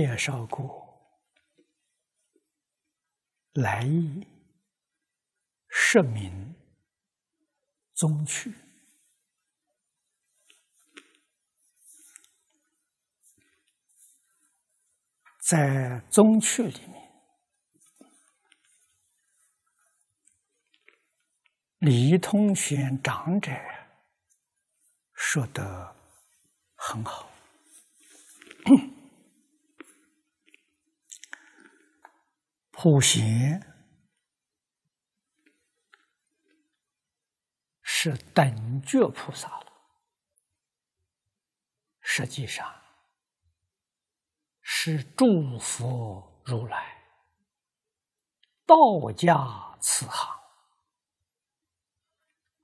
介绍过来意、社名、宗趣，在宗趣里面，李通玄长者说的很好。普贤是等觉菩萨了，实际上是诸佛如来道家慈航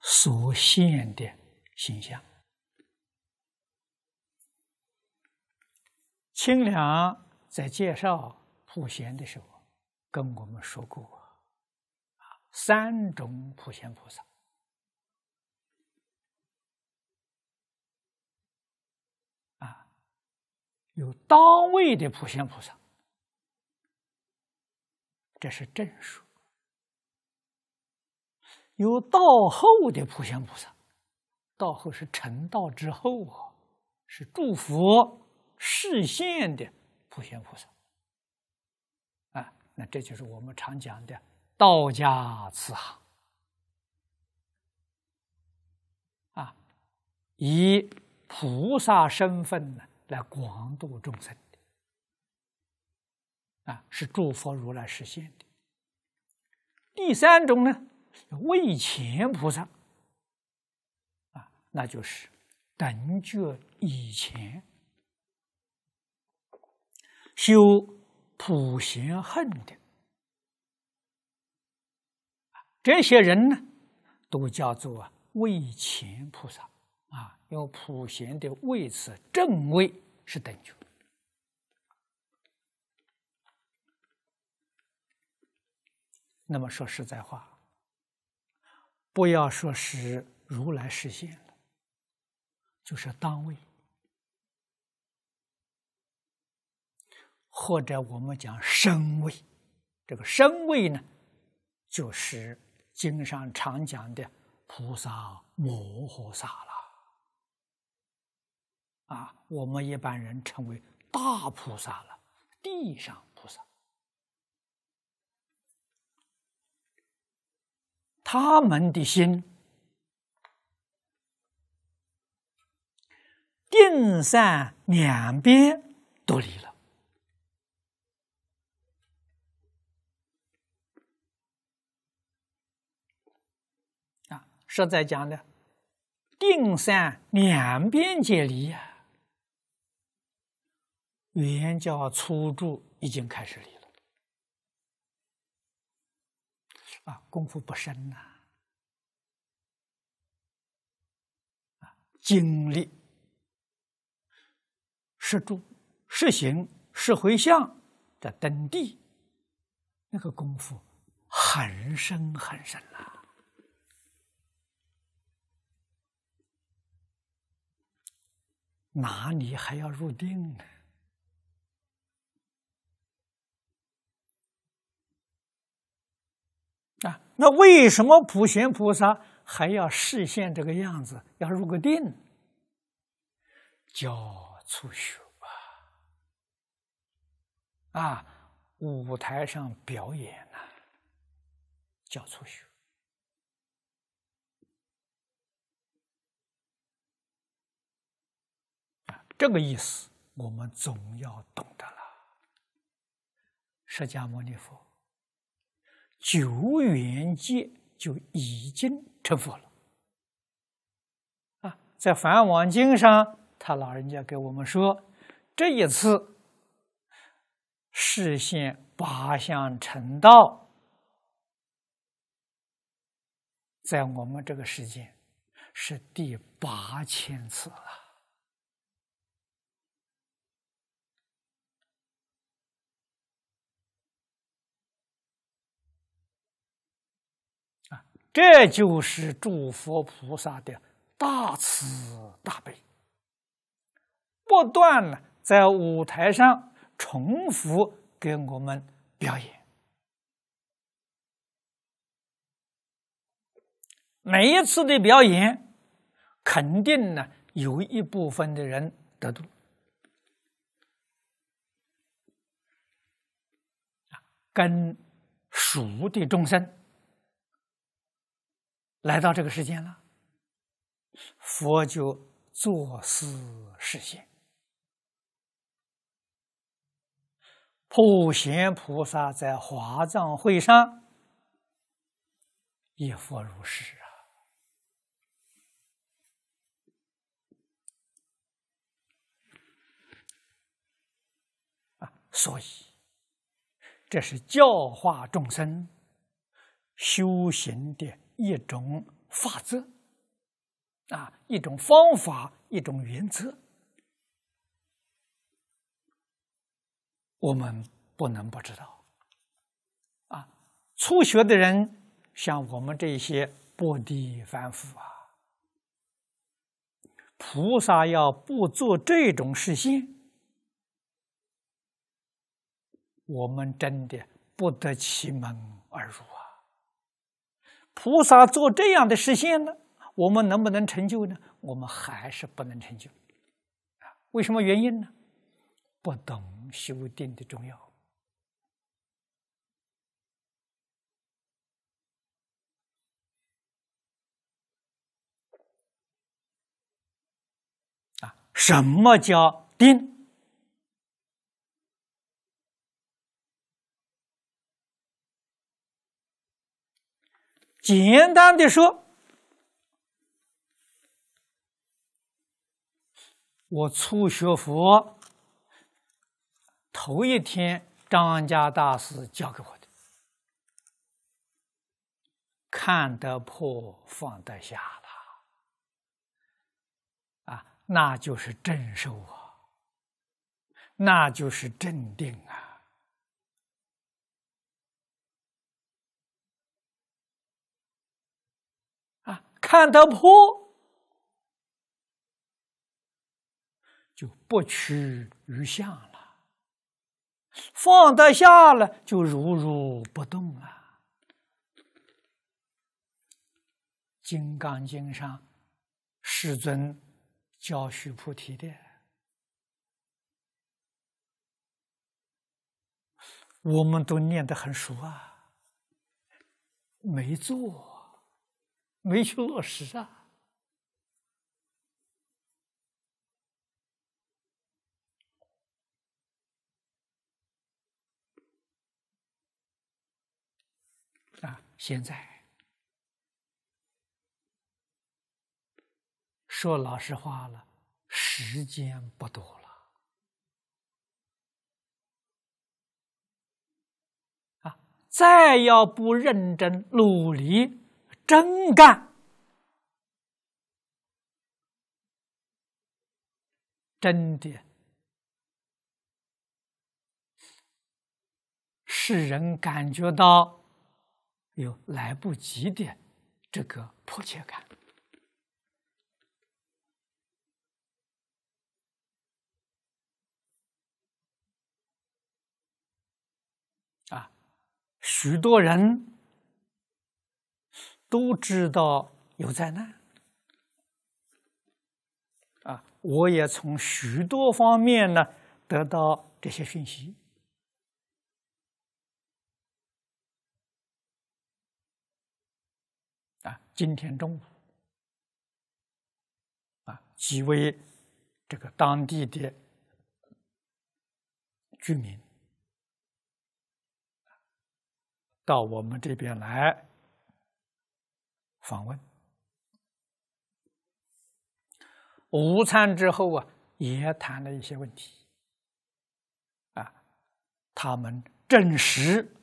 所现的形象。清凉在介绍普贤的时候。跟我们说过，啊，三种普贤菩萨，啊，有当位的普贤菩萨，这是正数；有道后的普贤菩萨，道后是成道之后啊，是祝福示现的普贤菩萨。那这就是我们常讲的道家慈航，啊，以菩萨身份呢来广度众生的，啊，是诸佛如来实现的。第三种呢，为前菩萨，啊，那就是等觉以前修。普贤恨的，这些人呢，都叫做为前菩萨啊，用普贤的位次正位是等觉。那么说实在话，不要说是如来实现了，就是当位。或者我们讲身位，这个身位呢，就是经上常讲的菩萨摩诃萨了，啊，我们一般人称为大菩萨了，地上菩萨，他们的心定散两边都离了。这在讲的定善两边皆离呀，原教初住已经开始离了啊，功夫不深呐啊，经历是住实行是回向的登地，那个功夫很深很深了。哪里还要入定呢？啊，那为什么普贤菩萨还要视现这个样子，要入个定？叫出秀啊，啊，舞台上表演呢，叫出秀。这个意思，我们总要懂得了。释迦牟尼佛九元界就已经成佛了，啊，在《梵网经》上，他老人家给我们说，这一次实现八相成道，在我们这个时间是第八千次了。这就是诸佛菩萨的大慈大悲，不断的在舞台上重复给我们表演。每一次的表演，肯定呢有一部分的人得度，跟熟的众生。来到这个世间了，佛就作思示现，普贤菩萨在华藏会上，一佛如是啊，啊，所以这是教化众生修行的。一种法则啊，一种方法，一种原则，我们不能不知道啊。初学的人，像我们这些不敌凡夫啊，菩萨要不做这种事情，我们真的不得其门而入啊。菩萨做这样的实现呢，我们能不能成就呢？我们还是不能成就。啊，为什么原因呢？不懂修定的重要。啊，什么叫定？简单的说，我初学佛头一天，张家大师教给我的，看得破，放得下了，啊，那就是镇守啊，那就是镇定啊。看得破，就不屈于相了；放得下了，就如如不动了。《金刚经》上，世尊教须菩提的，我们都念得很熟啊，没做。没去落实啊！啊，现在说老实话了，时间不多了啊！再要不认真努力。真干，真的，使人感觉到有来不及的这个迫切感啊！许多人。都知道有灾难啊！我也从许多方面呢得到这些讯息啊。今天中午啊，几位这个当地的居民到我们这边来。访问，午餐之后啊，也谈了一些问题。啊，他们证实，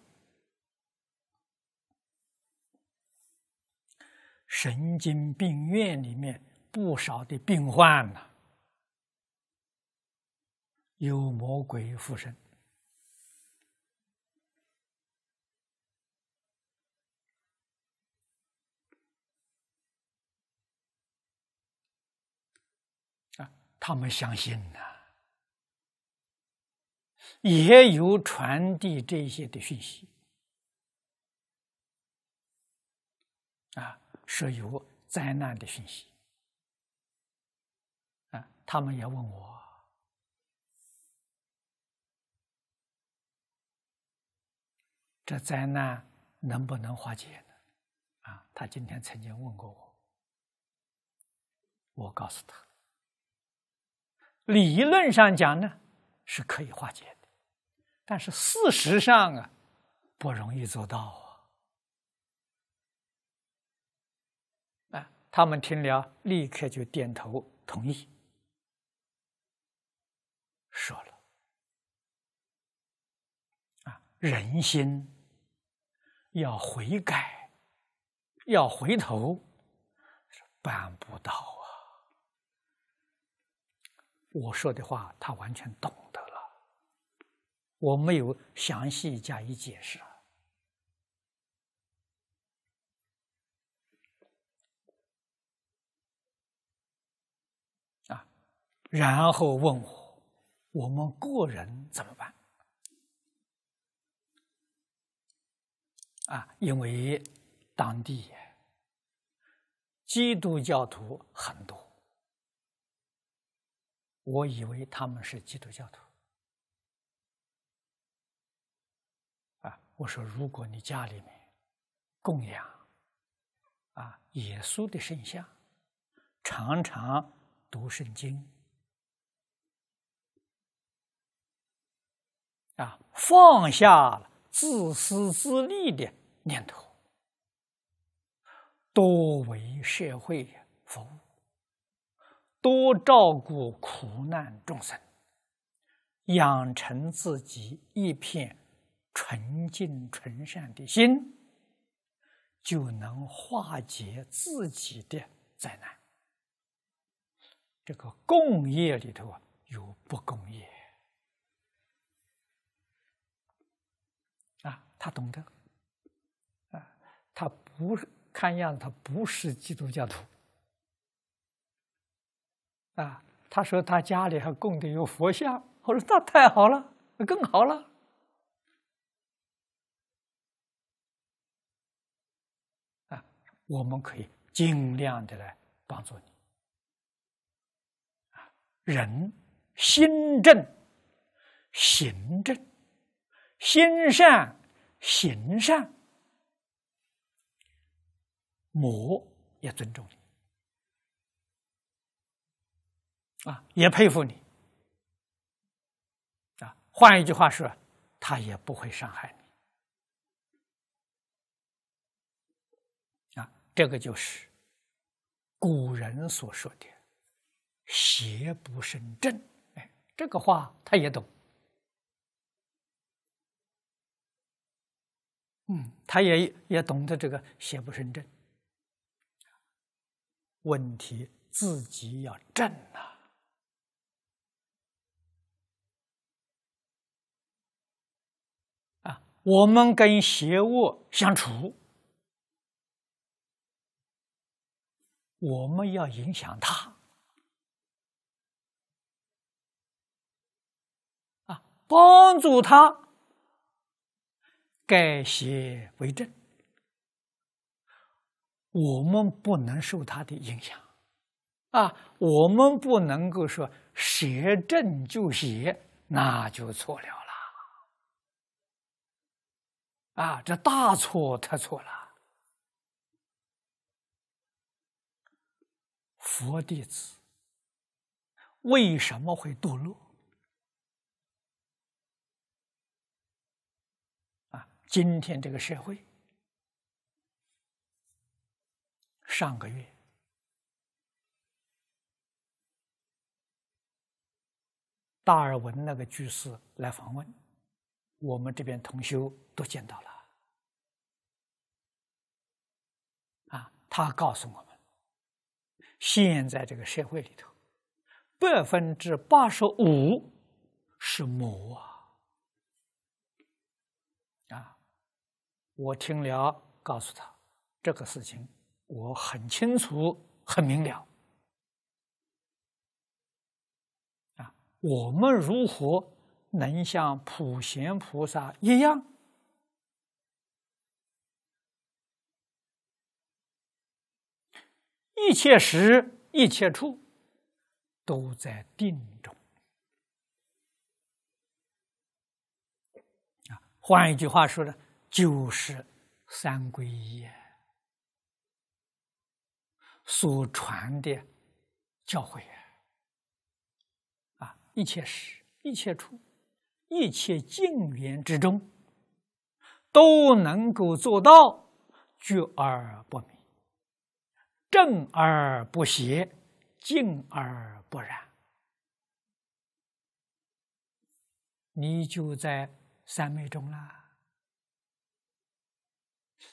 神经病院里面不少的病患呐，有魔鬼附身。他们相信呢，也有传递这些的讯息啊，是有灾难的讯息啊。他们也问我，这灾难能不能化解呢？啊，他今天曾经问过我，我告诉他。理论上讲呢，是可以化解的，但是事实上啊，不容易做到啊。啊，他们听了立刻就点头同意，说了：“啊，人心要悔改，要回头，是办不到。”我说的话，他完全懂得了。我没有详细加以解释。啊，然后问我，我们个人怎么办？啊，因为当地基督教徒很多。我以为他们是基督教徒，啊！我说，如果你家里面供养啊耶稣的圣像，常常读圣经，啊，放下自私自利的念头，多为社会服务。多照顾苦难众生，养成自己一片纯净纯善的心，就能化解自己的灾难。这个共业里头啊，有不共业啊，他懂得啊，他不是看样子，他不是基督教徒。啊，他说他家里还供的有佛像，我说那太好了，那更好了。啊，我们可以尽量的来帮助你。啊，人心正，行正，心善，行善，魔也尊重你。啊，也佩服你。啊，换一句话说，他也不会伤害你。啊，这个就是古人所说的“邪不胜正”。哎，这个话他也懂。嗯，他也也懂得这个“邪不胜正”。问题自己要正啊。我们跟邪恶相处，我们要影响他啊，帮助他改邪为正。我们不能受他的影响啊，我们不能够说邪正就邪，那就错了。啊，这大错特错了！佛弟子为什么会堕落？啊，今天这个社会，上个月，达尔文那个居士来访问。我们这边同修都见到了啊，他告诉我们，现在这个社会里头，百分之八十五是魔啊！啊，我听了告诉他这个事情，我很清楚、很明了啊。我们如何？能像普贤菩萨一样，一切时、一切处，都在定中。啊，换一句话说呢，就是三皈依所传的教诲啊，一切时、一切处。一切净缘之中，都能够做到觉而不迷，正而不邪，静而不染。你就在三昧中了，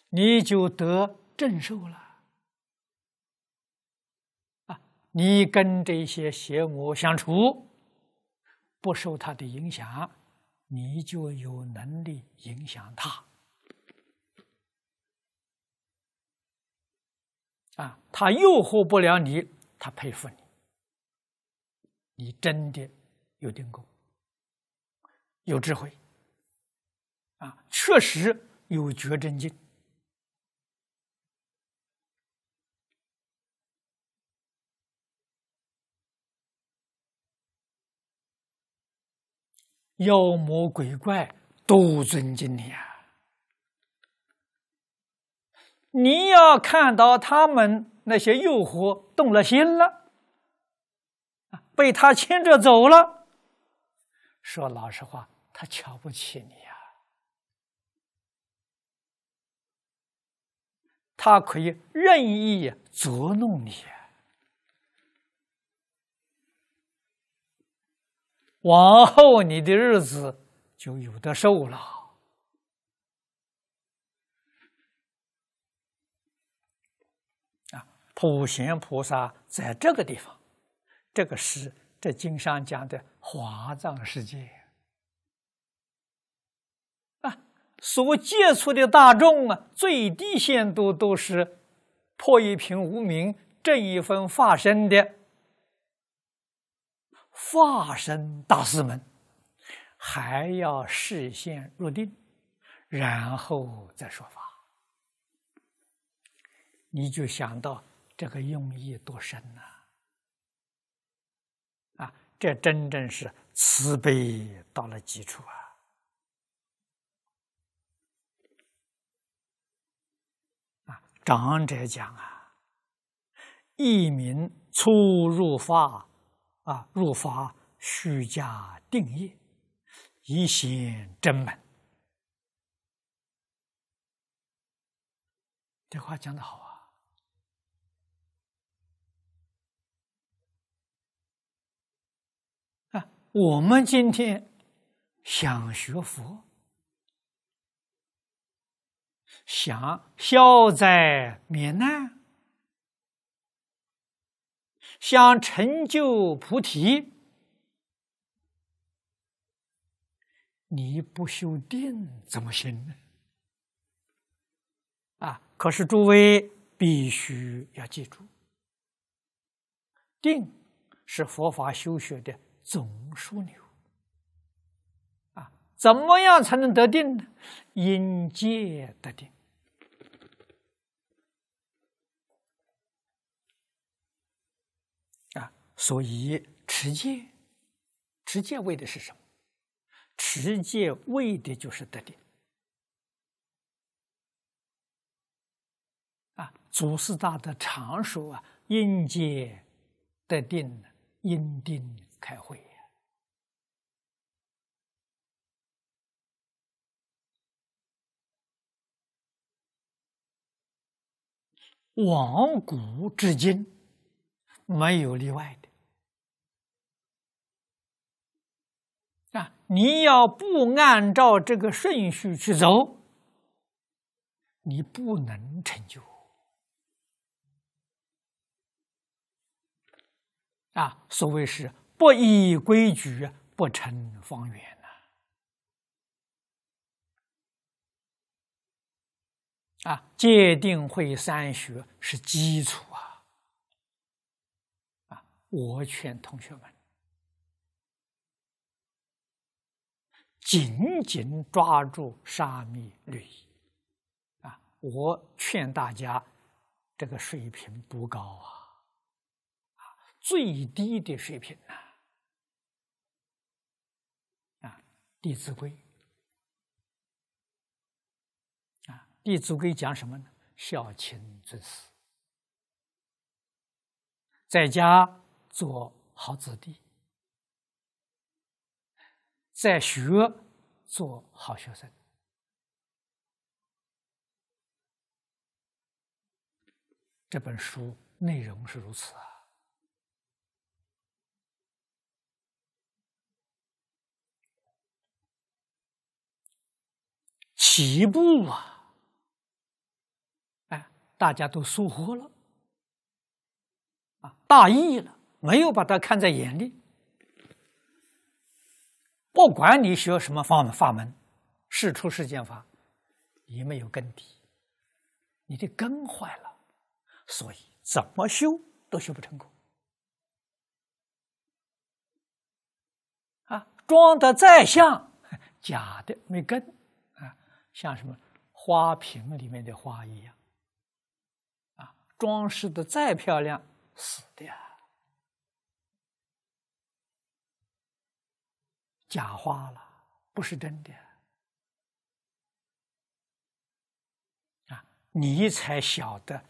你就得正受了。啊，你跟这些邪魔相处，不受他的影响。你就有能力影响他，啊，他诱惑不了你，他佩服你，你真的有定功，有智慧，啊，确实有觉真劲。妖魔鬼怪都尊敬你啊！你要看到他们那些诱惑动了心了，被他牵着走了，说老实话，他瞧不起你呀，他可以任意捉弄你。往后你的日子就有的受了啊！普贤菩萨在这个地方，这个是这经上讲的华藏世界啊，所接触的大众啊，最低限度都是破一贫无名，挣一份化身的。化身大师们，还要事先入定，然后再说法，你就想到这个用意多深呐！啊，这真正是慈悲到了极处啊！啊，长者讲啊，一民初入法。啊！若发虚假定义，以心真门。这话讲的好啊！啊，我们今天想学佛，想消灾免难。想成就菩提，你不修定怎么行呢？啊！可是诸位必须要记住，定是佛法修学的总枢纽。啊，怎么样才能得定呢？因戒得定。所以持戒，持戒为的是什么？持戒为的就是得定。啊，祖师大的常说啊，应戒得定，应定开会。往古至今，没有例外。你要不按照这个顺序去走，你不能成就。啊，所谓是不依规矩，不成方圆呐。啊，戒定慧三学是基础啊。啊，我劝同学们。紧紧抓住沙弥律仪啊！我劝大家，这个水平不高啊，啊，最低的水平呐，啊，《弟子规》啊，《弟子规》讲什么呢？孝亲尊师，在家做好子弟。在学做好学生，这本书内容是如此啊！起步啊，哎，大家都疏忽了，啊，大意了，没有把它看在眼里。不管你学什么方法门，事出世间法，也没有根底。你的根坏了，所以怎么修都修不成功。啊，装的再像，假的没根啊，像什么花瓶里面的花一样。啊，装饰的再漂亮，死的啊。假话了，不是真的啊！你才晓得《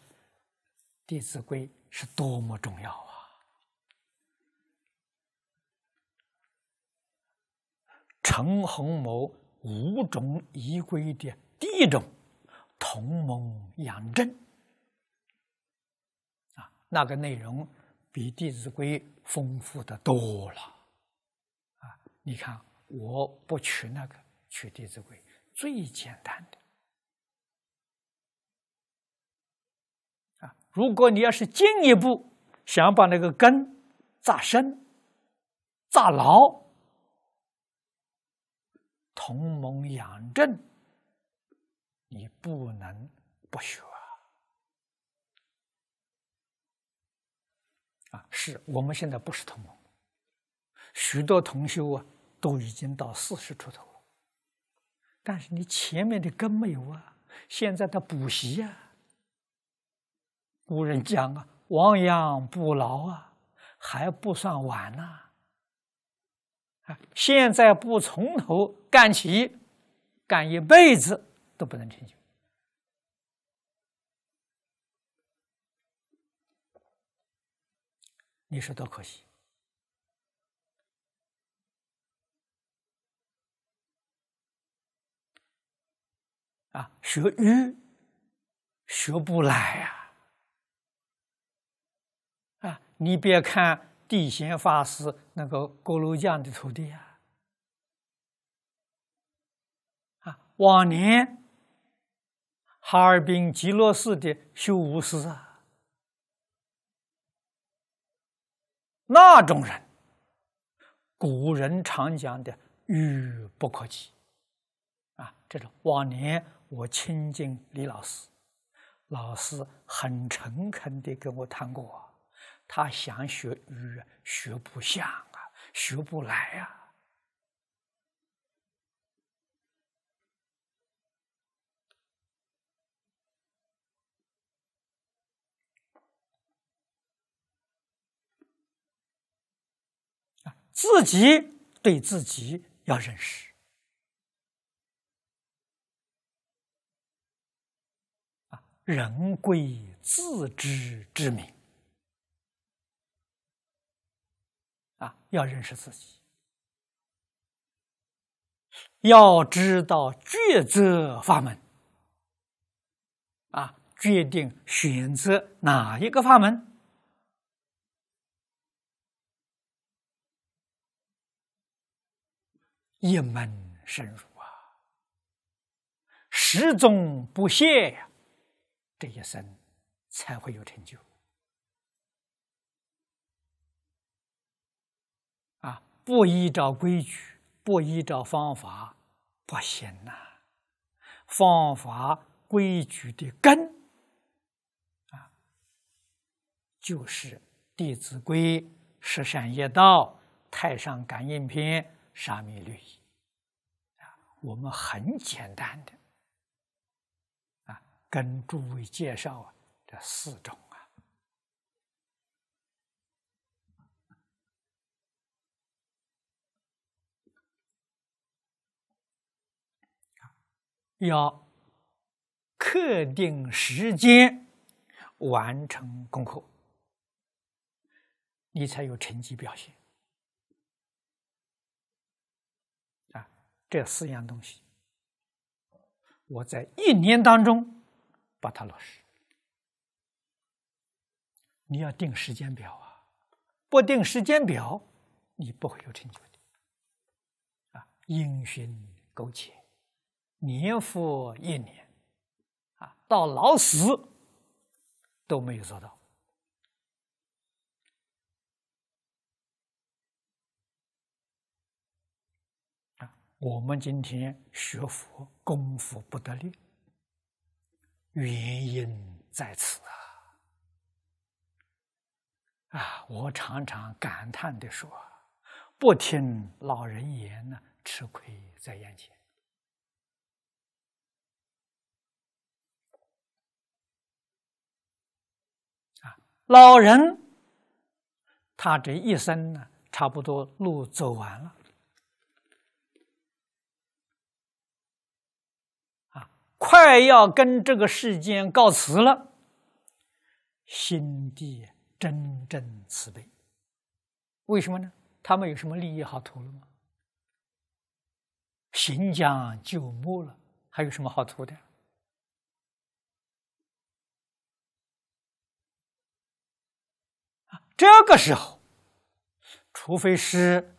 弟子规》是多么重要啊！陈洪谋五种仪规的第一种，同盟养正啊，那个内容比《弟子规》丰富的多了。你看，我不取那个，取《弟子规》，最简单的啊。如果你要是进一步想把那个根扎深、扎牢，同盟养正，你不能不学啊！啊，是我们现在不是同盟，许多同修啊。都已经到四十出头了，但是你前面的根没有啊！现在他补习啊。古人讲啊，“亡羊补牢”啊，还不算晚呐。啊，现在不从头干起，干一辈子都不能成就。你说多可惜！啊，学玉学不来呀！啊，你别看地仙法师那个锅炉匠的徒弟啊，啊，往年哈尔滨极乐寺的修武师啊，那种人，古人常讲的愚不可及。这种往年我亲近李老师，老师很诚恳的跟我谈过，他想学语，学不像啊，学不来啊，自己对自己要认识。人贵自知之明，啊，要认识自己，要知道抉择法门，啊，决定选择哪一个法门，一门深入啊，始终不懈呀。这一生才会有成就啊！不依照规矩，不依照方法，不行呐！方法、规矩的根啊，就是《弟子规》《十善业道》《太上感应篇》《沙弥律仪》啊，我们很简单的。跟诸位介绍啊，这四种啊，要，特定时间完成功课，你才有成绩表现。啊，这四样东西，我在一年当中。把它落实，你要定时间表啊！不定时间表，你不会有成就的啊！因循苟且，年复一年，啊，到老死都没有做到啊！我们今天学佛功夫不得力。原因在此啊！啊，我常常感叹的说：“不听老人言，呢吃亏在眼前。”啊，老人他这一生呢，差不多路走完了。快要跟这个世间告辞了，心地真正慈悲。为什么呢？他们有什么利益好图了吗？行将就木了，还有什么好图的？这个时候，除非是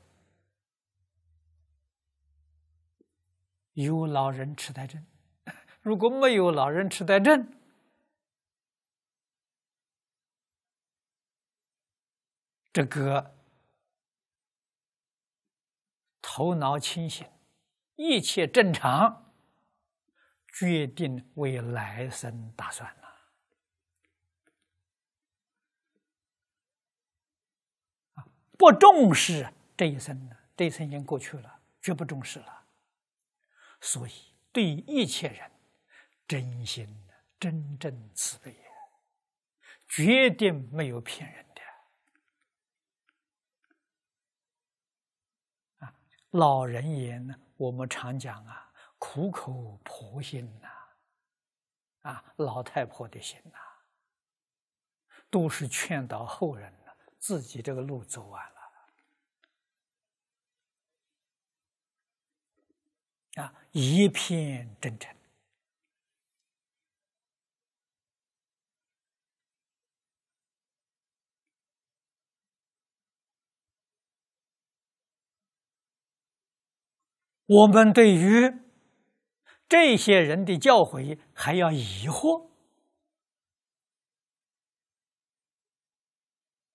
有老人痴呆症。如果没有老人痴呆症，这个头脑清醒，一切正常，决定为来生打算了。啊，不重视这一生这一生已经过去了，绝不重视了。所以对一切人。真心，的，真正慈悲呀，绝对没有骗人的。啊，老人言，呢，我们常讲啊，苦口婆心呐，啊，老太婆的心呐，都是劝导后人呢，自己这个路走完了，啊，一片真诚。我们对于这些人的教诲还要疑惑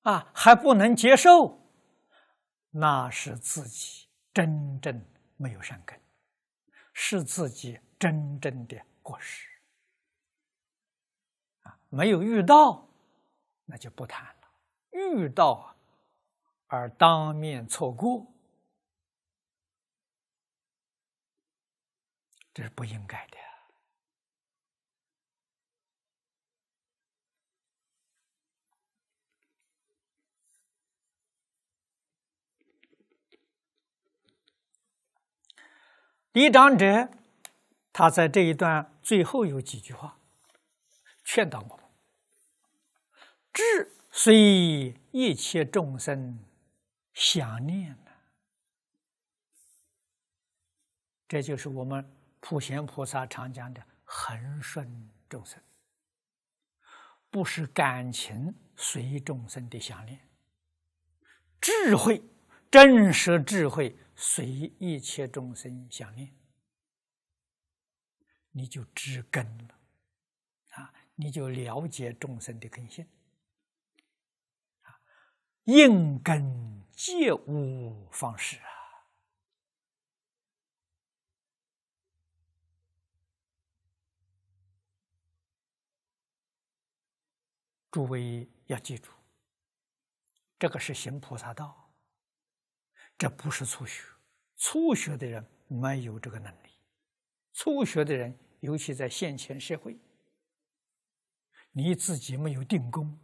啊，还不能接受，那是自己真正没有善根，是自己真正的过失啊。没有遇到，那就不谈了；遇到而当面错过。这是不应该的。李长者，他在这一段最后有几句话，劝导我们：“智随一切众生想念呢。”这就是我们。普贤菩萨常讲的“恒顺众生”，不是感情随众生的想念；智慧、真实智慧随一切众生想念，你就知根了啊！你就了解众生的根性啊！应根借物方式。诸位要记住，这个是行菩萨道，这不是初学。初学的人没有这个能力，初学的人，尤其在现前社会，你自己没有定功，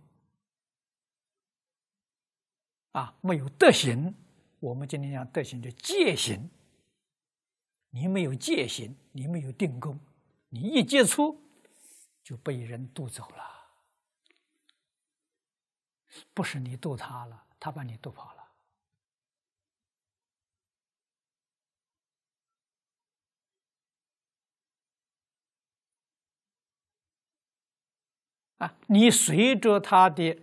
啊，没有德行。我们今天讲德行，叫戒行。你没有戒行，你没有定功，你一接触就被人渡走了。不是你逗他了，他把你逗跑了。啊，你随着他的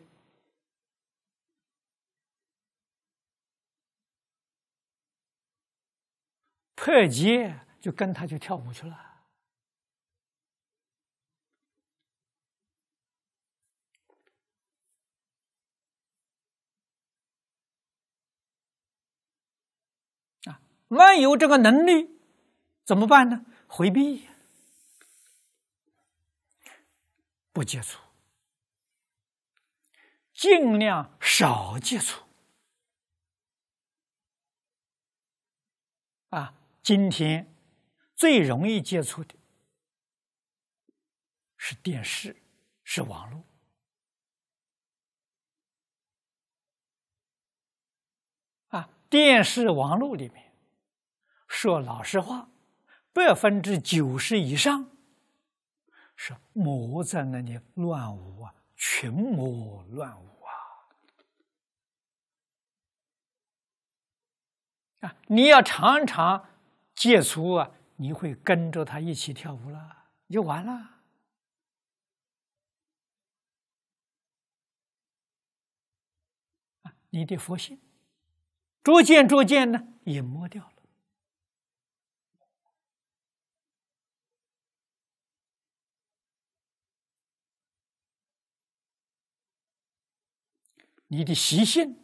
破戒，就跟他去跳舞去了。没有这个能力，怎么办呢？回避，不接触，尽量少接触。啊，今天最容易接触的是电视，是网络。啊，电视、网络里面。说老实话，百分之九十以上是魔在那里乱舞啊，群魔乱舞啊！啊，你要常常戒除啊，你会跟着他一起跳舞了，就完了你的佛性逐渐逐渐呢，也磨掉了。你的习性、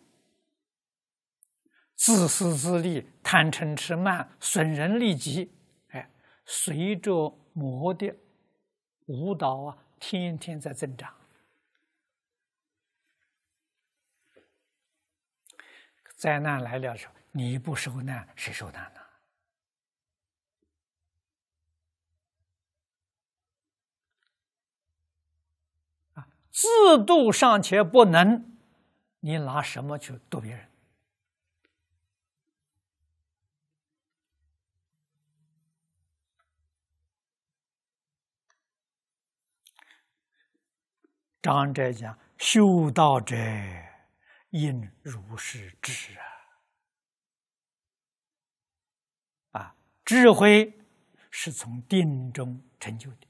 自私自利、贪嗔痴慢、损人利己，哎，随着魔的舞蹈啊，天天在增长。灾难来了时候，你不受难，谁受难呢？啊，自度尚且不能。你拿什么去度别人？张哲讲：“修道者应如是知啊！啊，智慧是从定中成就的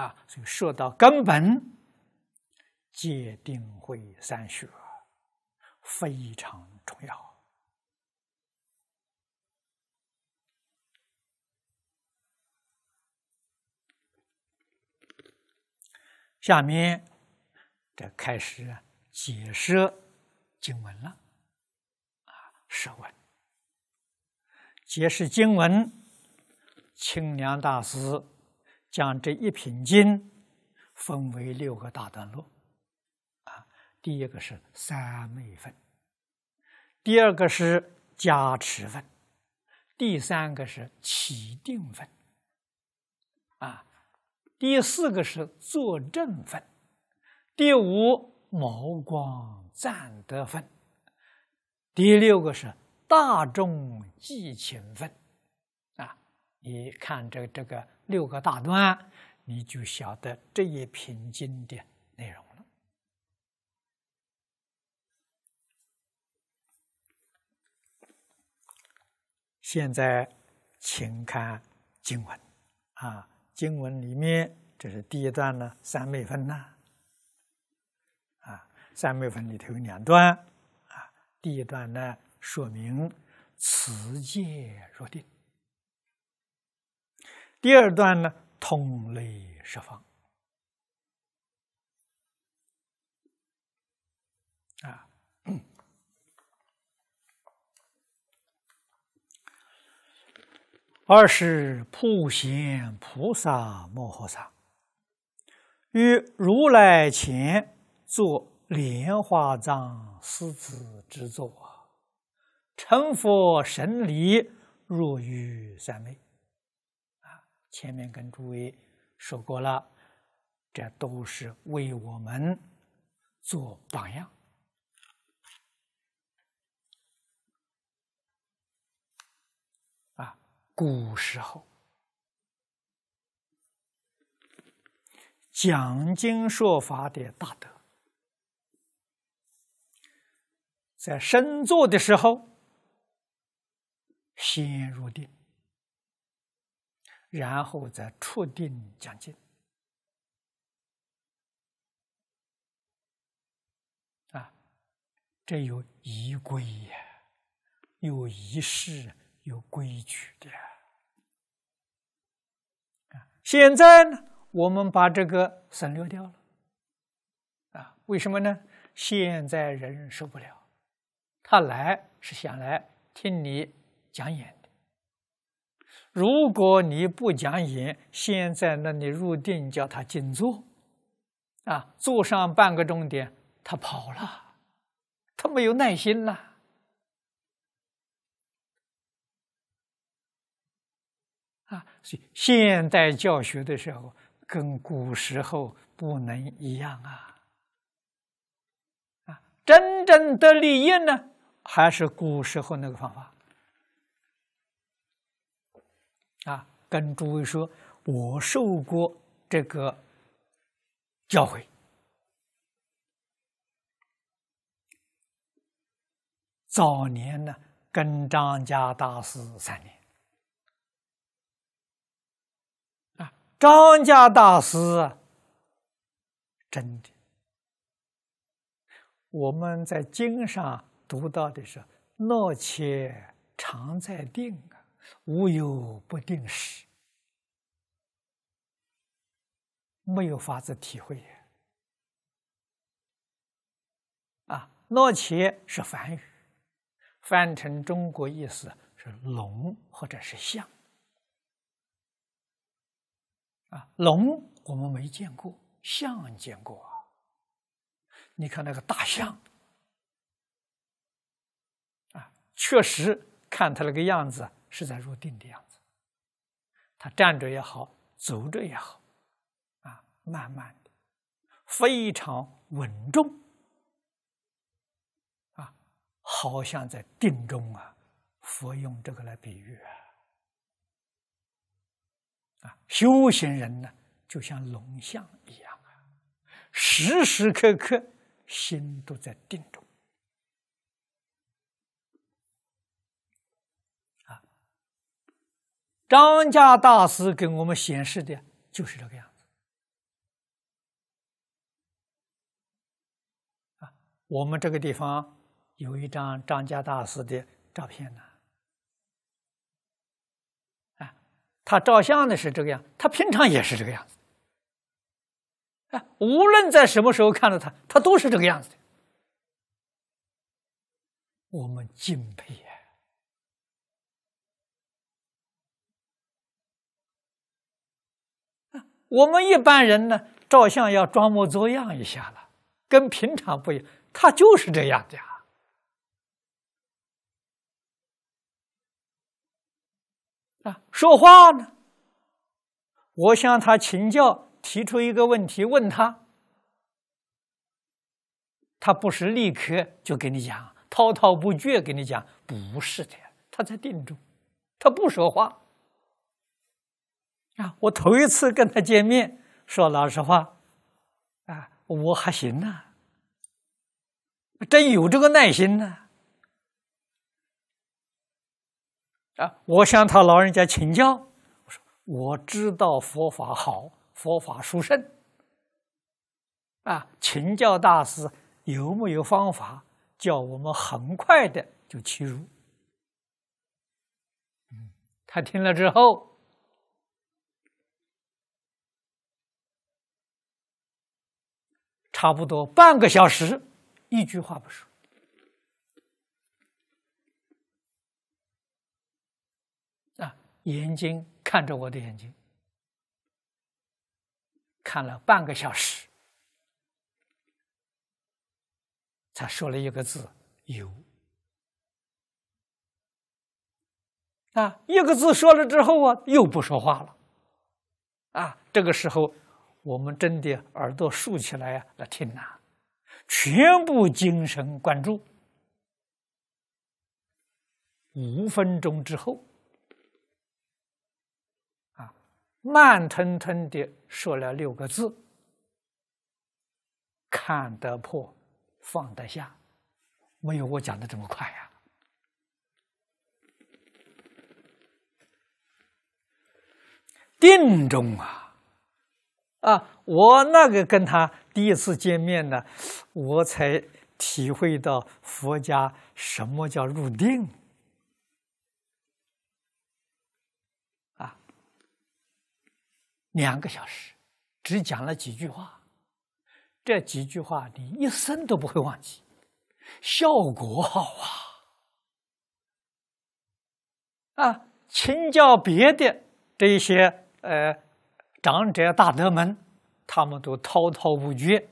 啊，所以说到根本。”戒定会三学非常重要。下面，这开始解释经文了。啊，释文，解释经文，清凉大师将这一品经分为六个大段落。第一个是三昧分，第二个是加持分，第三个是起定分，啊，第四个是作证分，第五毛光赞得分，第六个是大众寄情分，啊，你看这这个六个大段，你就晓得这一品经的内容。现在，请看经文啊，经文里面这是第一段呢，三昧分呐，啊，三昧分里头有两段啊，第一段呢说明此戒若定，第二段呢同类设方。二是普贤菩萨摩诃萨，于如来前做莲花藏狮子之啊，成佛神力，若雨三昧。啊，前面跟诸位说过了，这都是为我们做榜样。古时候，讲经说法的大德，在深坐的时候先入定，然后再出定讲经。啊，这有仪规呀，有仪式。有规矩的，啊！现在呢，我们把这个省略掉了，啊？为什么呢？现在人受不了，他来是想来听你讲演如果你不讲演，现在那你入定，叫他静坐，啊，坐上半个钟点，他跑了，他没有耐心了。所以，现代教学的时候跟古时候不能一样啊！啊，真正的立业呢，还是古时候那个方法啊。跟诸位说，我受过这个教诲，早年呢跟张家大师三年。张家大师，真的，我们在经上读到的是“乐且常在定啊，无有不定时”，没有法子体会呀。啊，“乐且”是梵语，翻成中国意思是龙或者是象。啊，龙我们没见过，象见过啊。你看那个大象，啊，确实看他那个样子是在入定的样子，他站着也好，走着也好，啊，慢慢的，非常稳重，啊，好像在定中啊，佛用这个来比喻啊。啊，修行人呢，就像龙象一样啊，时时刻刻心都在定中。啊，张家大师给我们显示的就是这个样子。啊，我们这个地方有一张张家大师的照片呢。他照相的是这个样，他平常也是这个样子。啊，无论在什么时候看到他，他都是这个样子的。我们敬佩呀。我们一般人呢，照相要装模作样一下了，跟平常不一样。他就是这样的呀。啊，说话呢？我向他请教，提出一个问题问他，他不是立刻就给你讲，滔滔不绝给你讲，不是的，他在定住，他不说话。啊，我头一次跟他见面，说老实话，啊，我还行呢，真有这个耐心呢。啊！我向他老人家请教，我说我知道佛法好，佛法殊胜，啊，请教大师有没有方法，叫我们很快的就起入？他听了之后，差不多半个小时，一句话不说。眼睛看着我的眼睛，看了半个小时，才说了一个字“有”。啊，一个字说了之后啊，又不说话了。啊，这个时候我们真的耳朵竖起来呀，来听啊，全部精神专注。五分钟之后。慢吞吞的说了六个字：“看得破，放得下。”没有我讲的这么快呀！定中啊，啊，我那个跟他第一次见面呢，我才体会到佛家什么叫入定。两个小时，只讲了几句话，这几句话你一生都不会忘记，效果好啊！啊，请教别的这一些呃长者大德们，他们都滔滔不绝，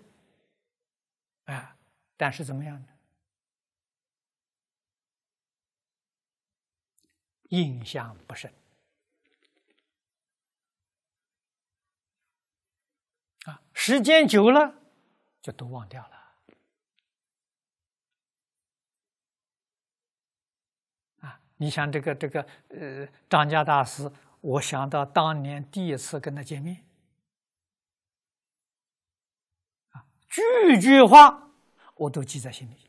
啊，但是怎么样呢？印象不深。时间久了，就都忘掉了啊！你想这个这个呃，张家大师，我想到当年第一次跟他见面，啊，句句话我都记在心里。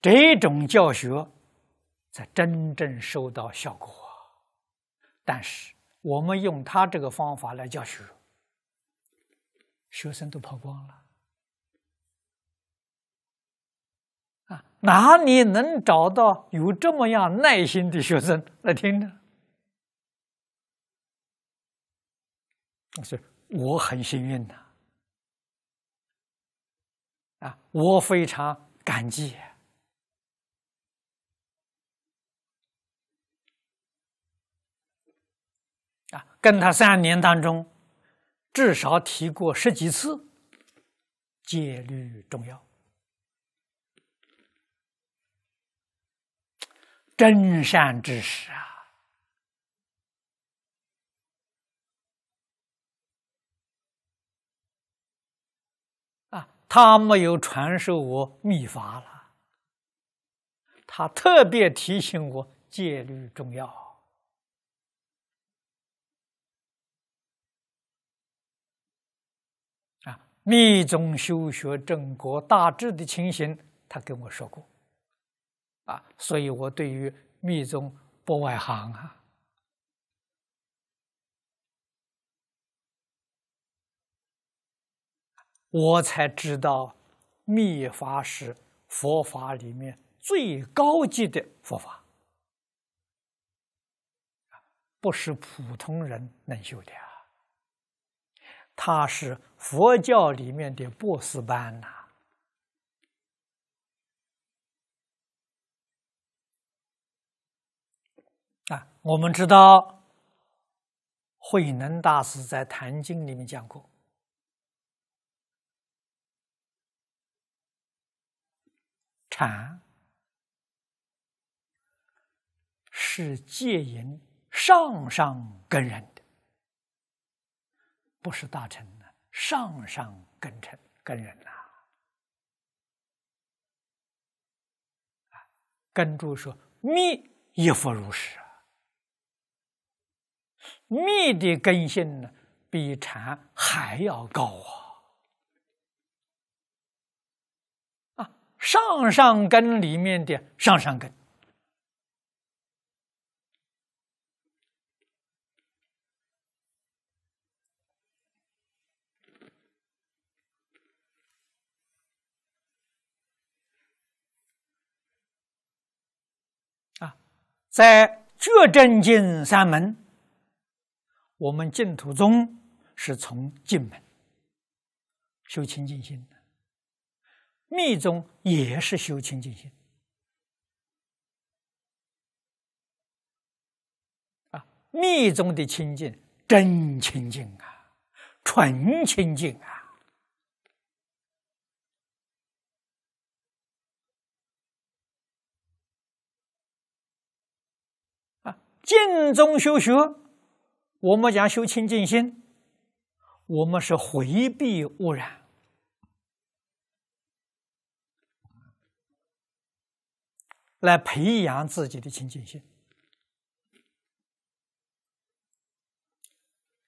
这种教学才真正收到效果，但是。我们用他这个方法来教学，学生都跑光了，啊，哪里能找到有这么样耐心的学生来听呢？是我很幸运的，啊，我非常感激。跟他三年当中，至少提过十几次戒律重要，真善知识啊！啊，他没有传授我秘法了，他特别提醒我戒律重要。密宗修学正果大致的情形，他跟我说过，啊，所以我对于密宗不外行啊，我才知道，密法是佛法里面最高级的佛法，不是普通人能修的啊。他是佛教里面的波斯班呐啊，我们知道慧能大师在《坛经》里面讲过，禅是戒淫上上根人的。不是大臣呢，上上根尘根人呐。啊，根柱说：“密亦复如是，密的根性呢，比禅还要高啊！啊，上上根里面的上上根。”在觉真经三门，我们净土宗是从进门修清净心的，密宗也是修清净心。啊，密宗的清净真清净啊，纯清净啊。净中修学，我们讲修清净心，我们是回避污染，来培养自己的清净心。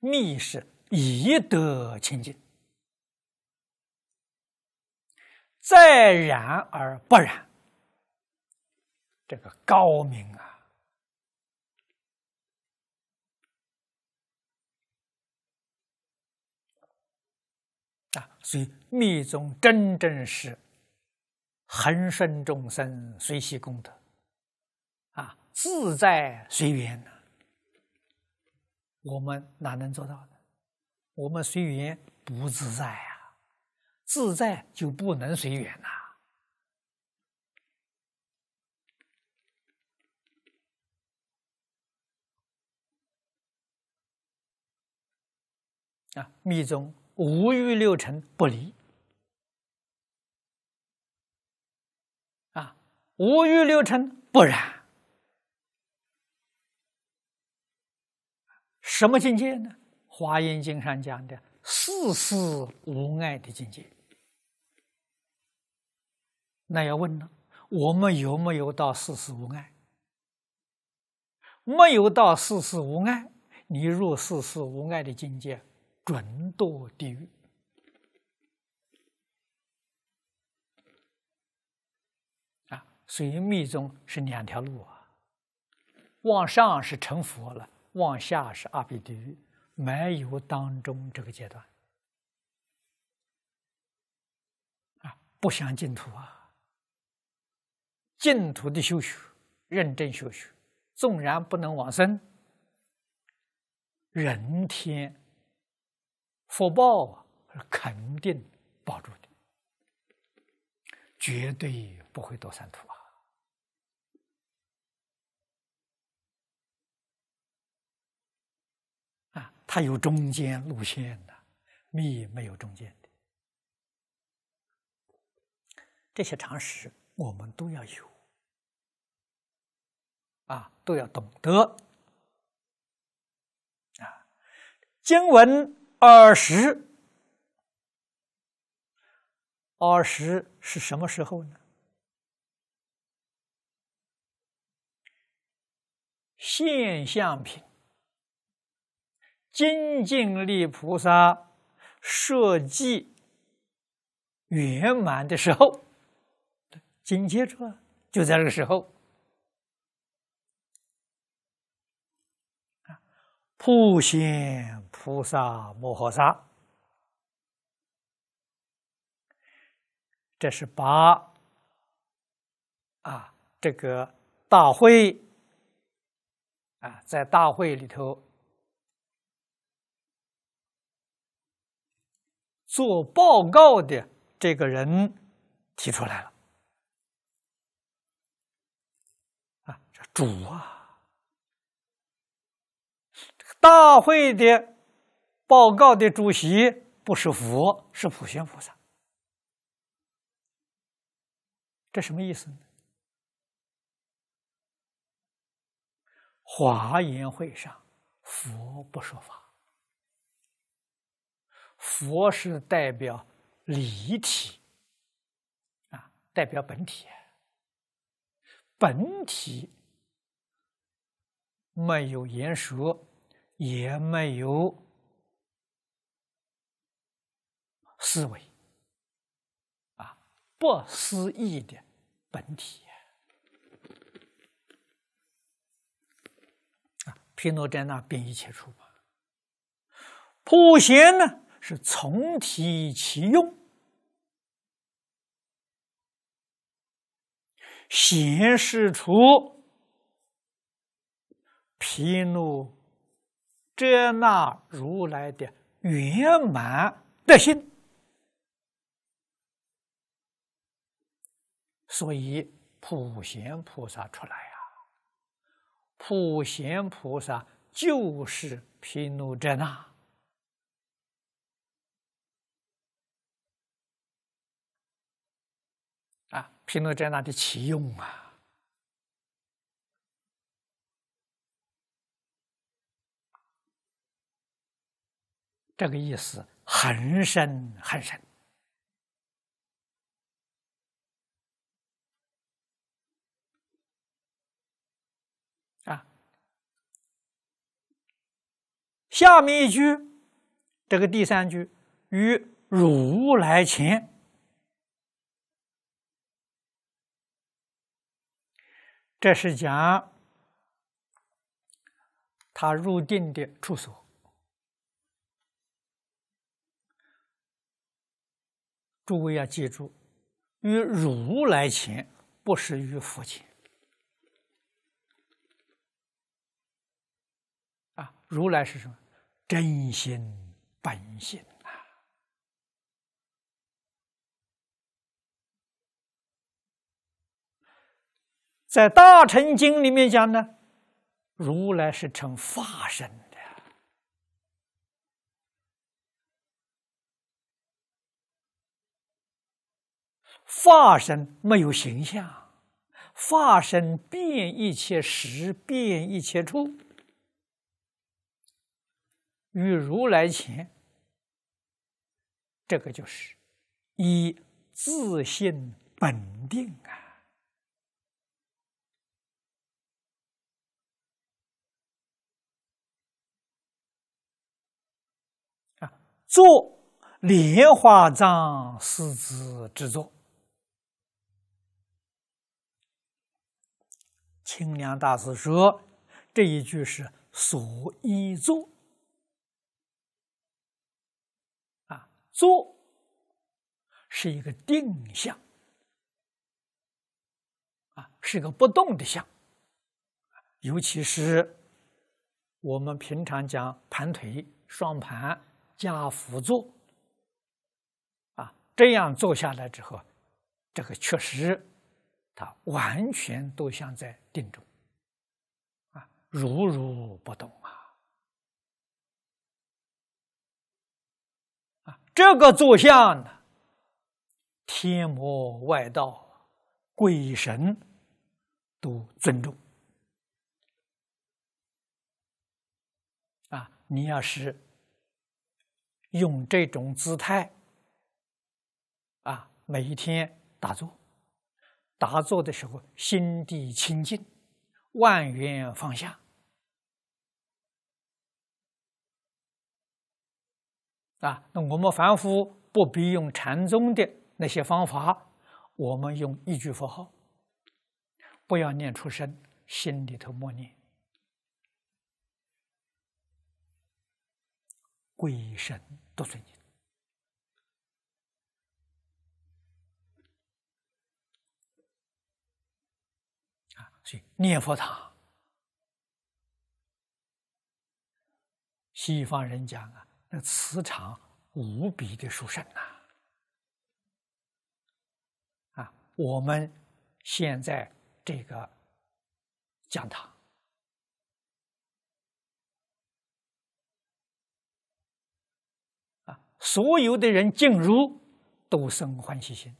密是以得清净，再然而不染，这个高明啊！所以密宗真正是，恒顺众生，随喜功德，啊，自在随缘我们哪能做到呢？我们随缘不自在啊，自在就不能随缘呐。啊，密宗。五欲六尘不离，啊，五欲六尘不染，什么境界呢？《华严经》上讲的“四事无碍”的境界。那要问了，我们有没有到四事无碍？没有到四事无碍，你入四事无碍的境界？准堕地狱啊，所以密宗是两条路啊，往上是成佛了，往下是阿鼻地狱，没有当中这个阶段啊，不想净土啊，净土的修学，认真修学，纵然不能往生，人天。福报啊，是肯定保住的，绝对不会多三途啊！啊，它有中间路线的，密没有中间的，这些常识我们都要有啊，都要懂得啊，经文。二十，二十是什么时候呢？现象品，精进力菩萨设计圆满的时候，紧接着就在这个时候。普贤菩萨摩诃萨，这是把啊这个大会啊在大会里头做报告的这个人提出来了啊这主啊。大会的报告的主席不是佛，是普贤菩萨。这什么意思呢？华严会上，佛不说法，佛是代表离体啊，代表本体，本体没有言说。也没有思维啊，不思议的本体啊！皮诺在那变一切处法，普贤呢是从体其用，显示出皮诺。接纳如来的圆满德性，所以普贤菩萨出来呀，普贤菩萨就是毗卢遮那。啊，平等遮纳的启用啊。这个意思很深很深啊！下面一句，这个第三句，于如来前，这是讲他入定的处所。诸位要记住，与如来前不是与佛前。啊！如来是什么？真心本性啊！在《大乘经》里面讲呢，如来是成法身。化身没有形象，化身变一切实，变一切处，与如来前，这个就是以自信本定啊！啊，做莲花藏狮子之作。清凉大师说：“这一句是所依作啊，作是一个定向。啊，是个不动的相。尤其是我们平常讲盘腿、双盘、加辅坐啊，这样做下来之后，这个确实。”他完全都像在定中，啊，如如不动啊，啊，这个坐呢，天魔外道、鬼神都尊重。啊，你要是用这种姿态，啊，每一天打坐。打坐的时候，心地清净，万缘放下。啊，那我们凡夫不必用禅宗的那些方法，我们用一句佛号，不要念出声，心里头默念，鬼神都随你。念佛堂，西方人讲啊，那磁场无比的殊胜呐！啊，我们现在这个讲堂啊，所有的人进入都生欢喜心，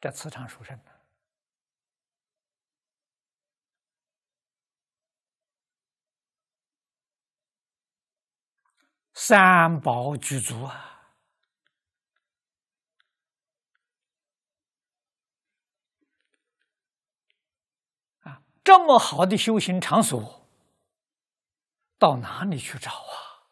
这磁场殊胜的。三宝具足啊，这么好的修行场所，到哪里去找啊？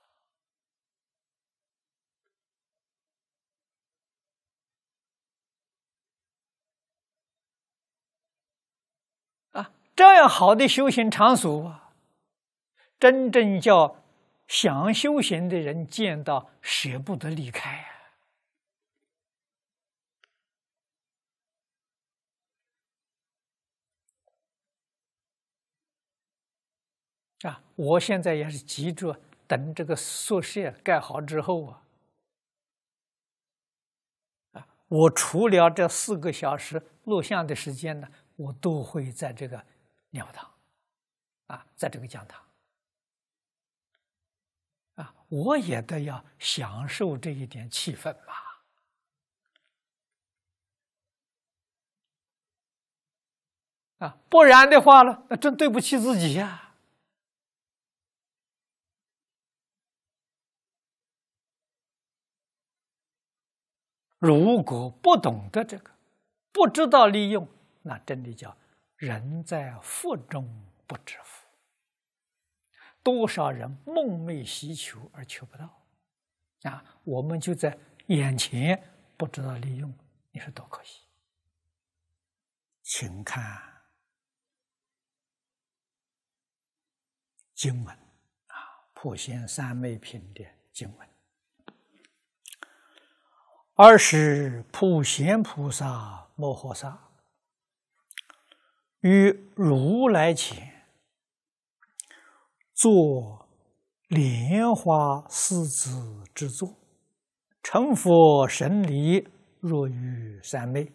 啊，这样好的修行场所，真正叫。想修行的人见到舍不得离开啊！啊，我现在也是急着等这个宿舍盖好之后啊，啊，我除了这四个小时录像的时间呢，我都会在这个鸟堂，啊，在这个讲堂。我也得要享受这一点气氛吧。啊，不然的话呢，那真对不起自己呀。如果不懂得这个，不知道利用，那真的叫人在福中不知福。多少人梦寐以求而求不到啊？我们就在眼前，不知道利用，你说多可惜？请看经文啊，《普贤三昧品》的经文。二是普贤菩萨摩诃萨于如来前。作莲花狮子之作，成佛神离若雨三昧。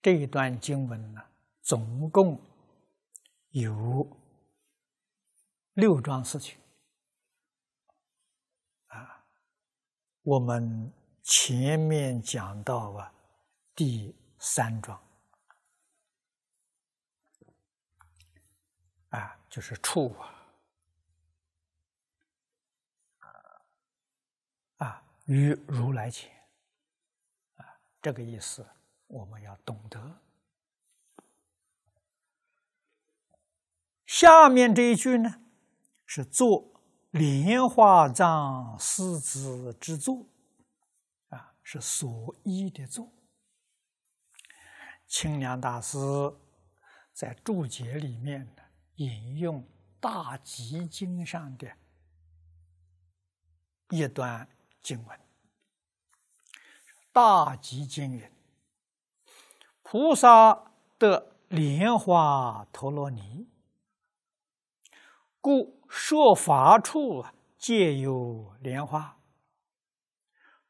这一段经文呢，总共有六桩事情。啊，我们前面讲到了第三桩。就是处啊，啊与如来前啊，这个意思我们要懂得。下面这一句呢，是作莲花藏狮子之作，啊，是所依的作。清凉大师在注解里面呢，引用《大集经》上的一段经文，《大集经》云：“菩萨的莲花陀罗尼，故设法处皆有莲花，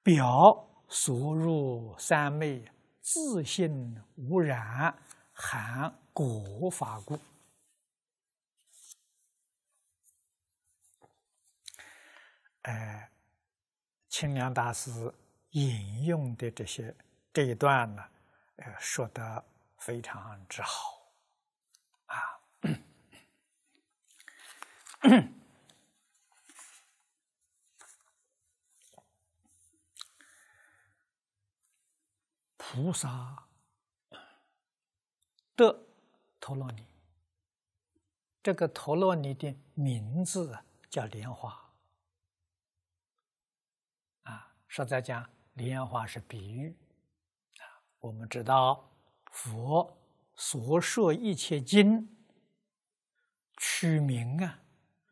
表所入三昧，自性无染，含果法故。”哎，清凉大师引用的这些这一段呢，呃，说得非常之好，啊，菩萨的陀罗尼，这个陀罗尼的名字叫莲花。说在讲莲花是比喻啊，我们知道佛所说一切经取名啊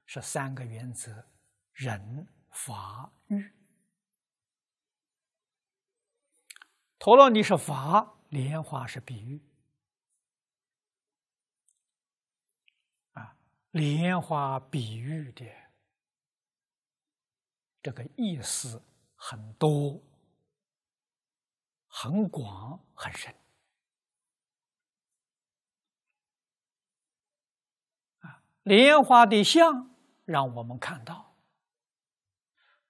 是三个原则：人、法、欲。陀罗尼是法，莲花是比喻啊。莲花比喻的这个意思。很多，很广，很深。啊，莲花的相让我们看到，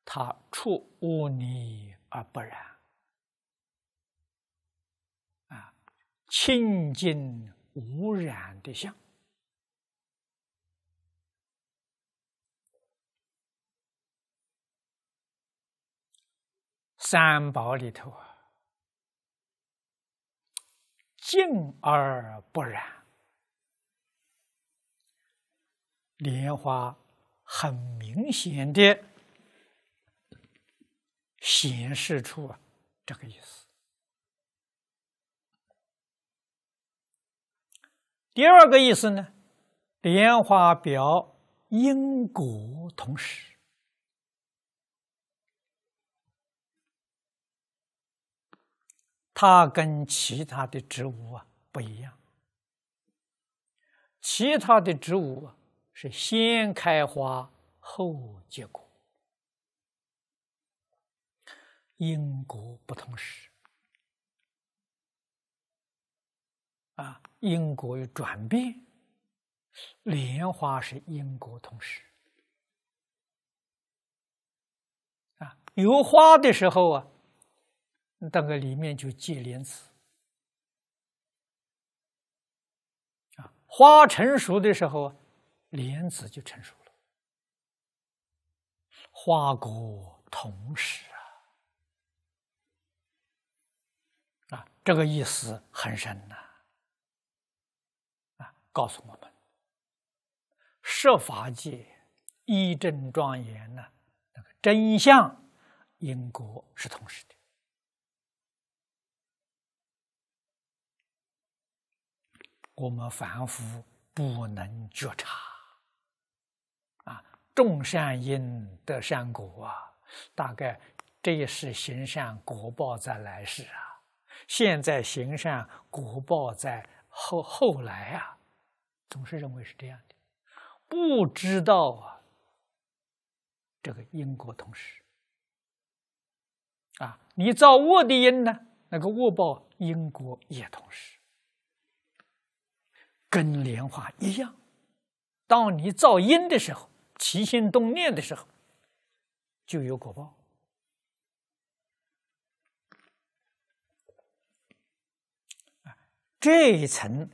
它出污泥而不染，啊，清净无染的相。三宝里头啊，净而不染，莲花很明显的显示出这个意思。第二个意思呢，莲花表因果同时。它跟其他的植物啊不一样，其他的植物啊是先开花后结果，因果不同时。啊，因果有转变，莲花是因果同时。啊，有花的时候啊。那个里面就记莲子啊，花成熟的时候，莲子就成熟了，花果同时啊，啊，这个意思很深呐，啊，告诉我们，设法界一正庄严呢，那个真相因果是同时的。我们凡夫不能觉察啊，种善因得善果啊，大概这一世行善果报在来世啊，现在行善果报在后后来啊，总是认为是这样的，不知道啊，这个因果同时啊，你造恶的因呢，那个恶报因果也同时。跟莲花一样，当你造因的时候，起心动念的时候，就有果报。这一层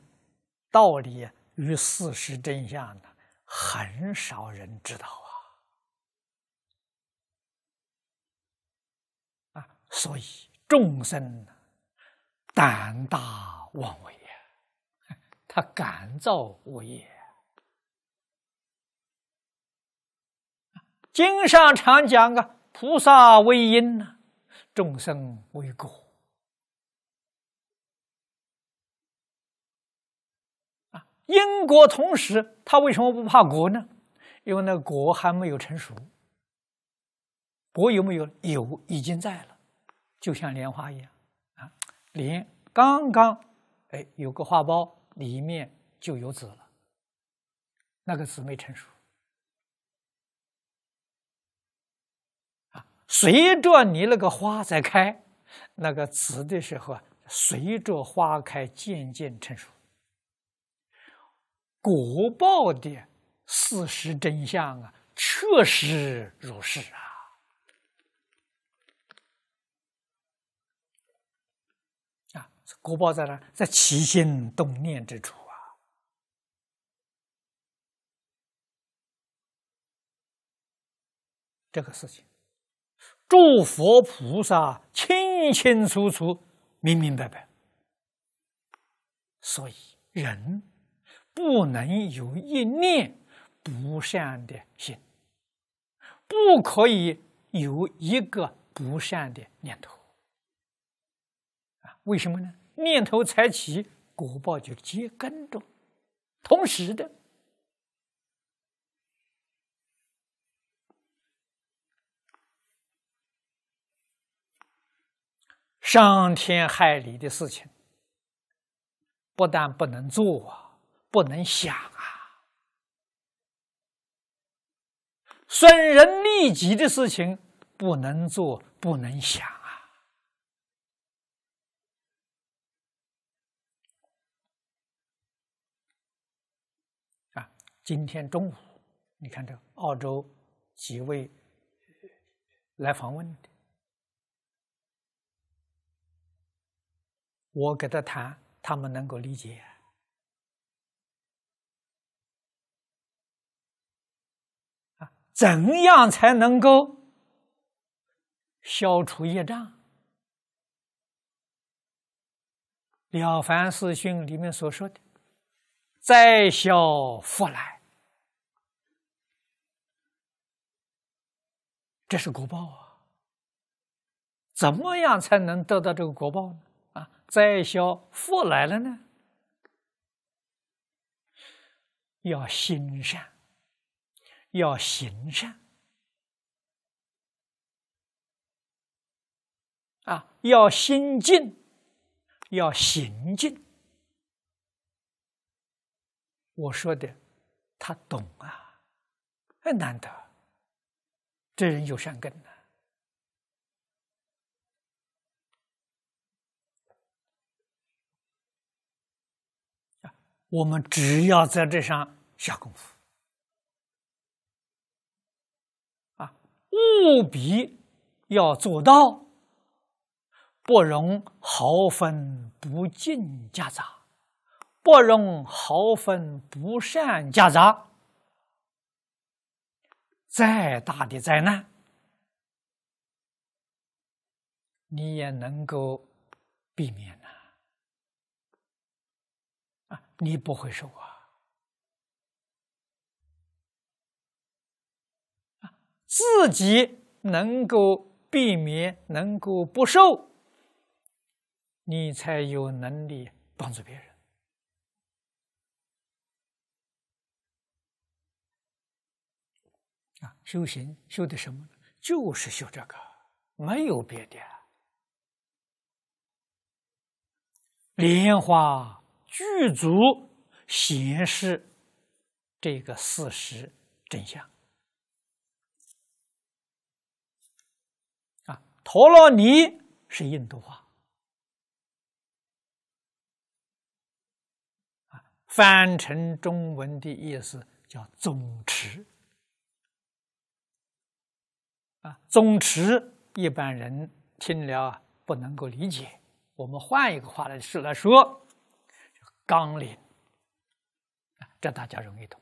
道理与事实真相呢，很少人知道啊！啊，所以众生胆大妄为。他感造恶业，经上常讲啊，菩萨为因呐，众生为果啊，因果同时，他为什么不怕果呢？因为那果还没有成熟，果有没有有已经在了，就像莲花一样啊，莲刚刚哎有个花苞。里面就有籽了，那个籽没成熟。啊，随着你那个花在开，那个籽的时候啊，随着花开渐渐成熟。果报的事实真相啊，确实如是啊。果报在哪在起心动念之处啊！这个事情，诸佛菩萨清清楚楚、明明白白。所以，人不能有一念不善的心，不可以有一个不善的念头啊！为什么呢？念头才起，果报就接跟着。同时的，伤天害理的事情，不但不能做，不能想啊；损人利己的事情，不能做，不能想。今天中午，你看这澳洲几位来访问的，我给他谈，他们能够理解啊？怎样才能够消除业障？《了凡四训》里面所说的“再孝父来”。这是国报啊！怎么样才能得到这个国报呢？啊，灾消福来了呢？要心善，要行善，啊，要心静，要行静。我说的，他懂啊，很难得。这人有善根的啊！我们只要在这上下功夫啊，务必要做到，不容毫分不尽夹杂，不容毫分不善夹杂。再大的灾难，你也能够避免了啊！你不会受啊！啊，自己能够避免，能够不受，你才有能力帮助别人。修行修的什么？就是修这个，没有别的。莲花具足显示这个事实真相。啊，陀罗尼是印度话，翻成中文的意思叫宗持。啊，宗持一般人听了啊不能够理解。我们换一个话来来说，纲领这大家容易懂。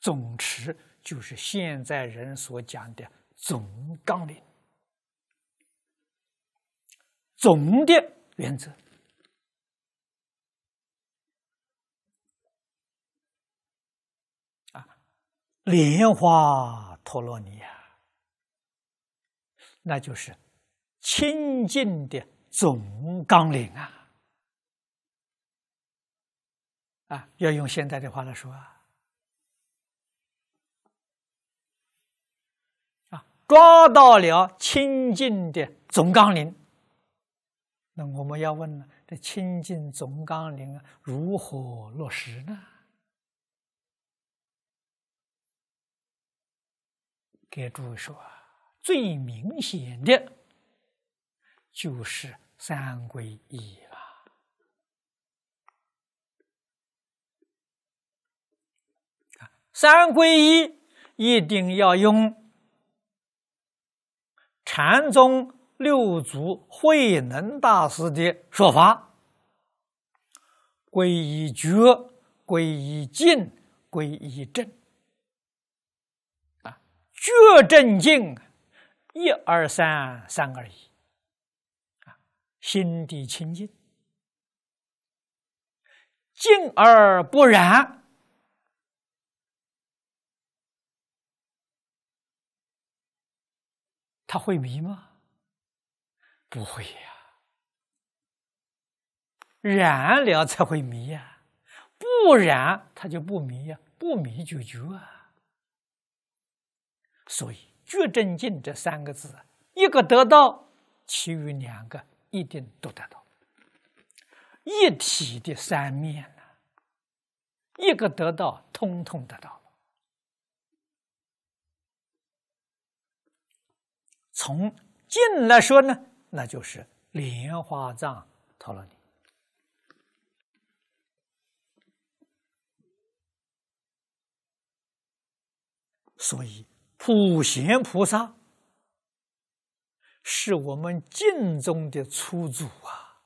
宗持就是现在人所讲的总纲领、总的原则啊，莲花陀罗尼。那就是清净的总纲领啊！啊，要用现代的话来说啊，抓到了清净的总纲领。那我们要问了，这清净总纲领啊，如何落实呢？给诸位说啊。最明显的，就是三皈依了。三皈依一定要用禅宗六祖慧能大师的说法：皈依觉，皈依静，皈依正。啊，觉正静。一二三，三二一，啊！心地清净，静而不染，他会迷吗？不会呀，染了才会迷呀，不染他就不迷呀，不迷就觉啊，所以。觉真净这三个字，一个得到，其余两个一定都得到，一体的三面呢，一个得到，通通得到。从净来说呢，那就是莲花藏陀罗尼，所以。普贤菩萨是我们净宗的初祖啊！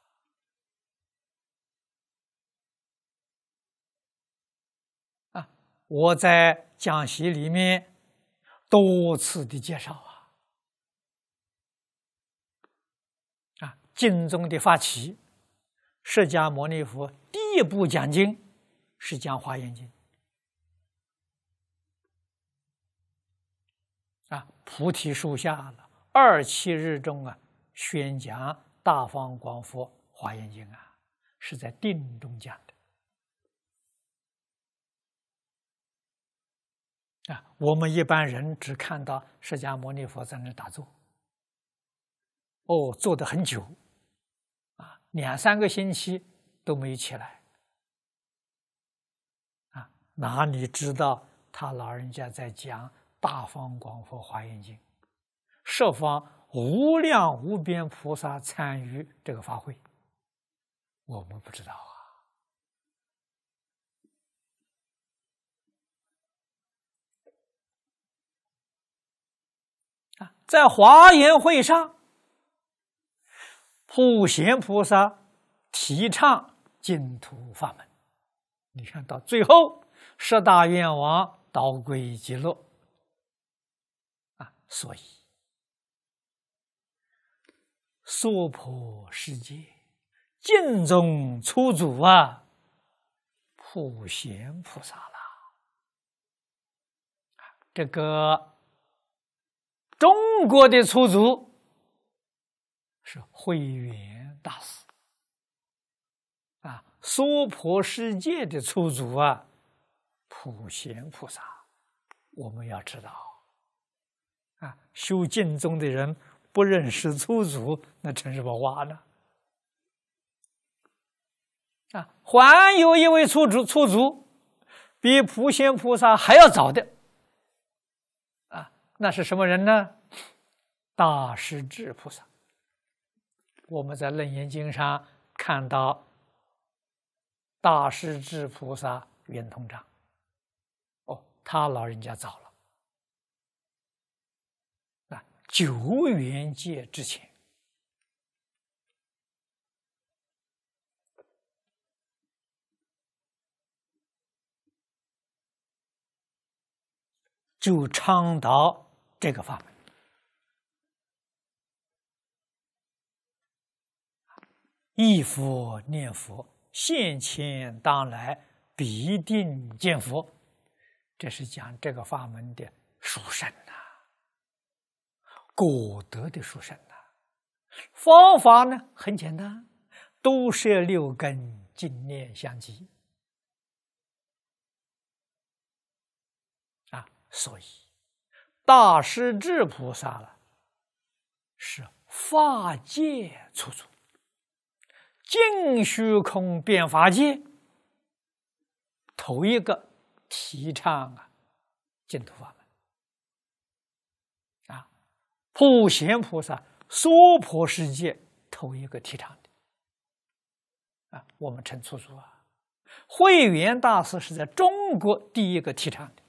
啊，我在讲席里面多次的介绍啊！啊，净宗的发起，释迦牟尼佛第一部讲经是讲《华严经》。菩提树下了，二七日中啊，宣讲大放光佛华严经啊，是在定中讲的啊。我们一般人只看到释迦牟尼佛在那打坐，哦，坐的很久，啊，两三个星期都没有起来，啊，哪里知道他老人家在讲？大方广佛华严经，设方无量无边菩萨参与这个法会，我们不知道啊。啊，在华严会上，普贤菩萨提倡净土法门，你看到最后，十大愿王道归极乐。所以，娑婆世界净中出祖啊，普贤菩萨啦。这个中国的出祖是慧远大师啊，娑婆世界的出祖啊，普贤菩萨，我们要知道。修净宗的人不认识初祖，那成什么话呢？啊，还有一位初祖，初祖比普贤菩萨还要早的啊，那是什么人呢？大势至菩萨。我们在《楞严经》上看到大势至菩萨圆通章，哦，他老人家早了。九元界之前，就倡导这个法门：一佛念佛，现前当来必定见佛。这是讲这个法门的殊胜。果德的书生啊。方法呢很简单，都设六根，净念相继。啊，所以大师智菩萨了，是法界处处，净虚空遍法界，头一个提倡啊净土法。普贤菩萨、娑婆世界头一个提倡的啊，我们称出书啊。慧远大师是在中国第一个提倡的，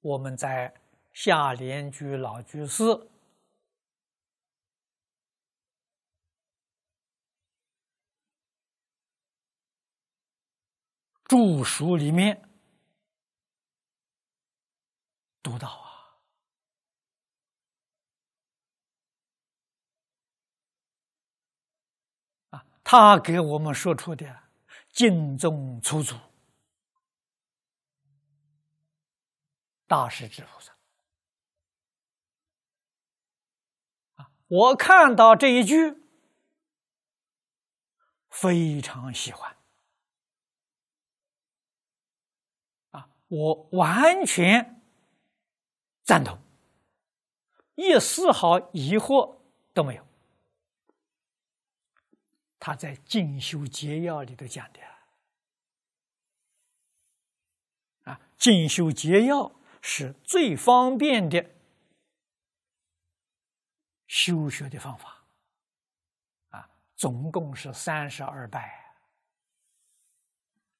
我们在下莲居老居士著书里面。读到啊，啊，他给我们说出的精中出祖。大师之路上，啊，我看到这一句非常喜欢，啊，我完全。赞同，一丝毫疑惑都没有。他在《进修捷要》里头讲的啊，进修捷要》是最方便的修学的方法啊，总共是三十二拜，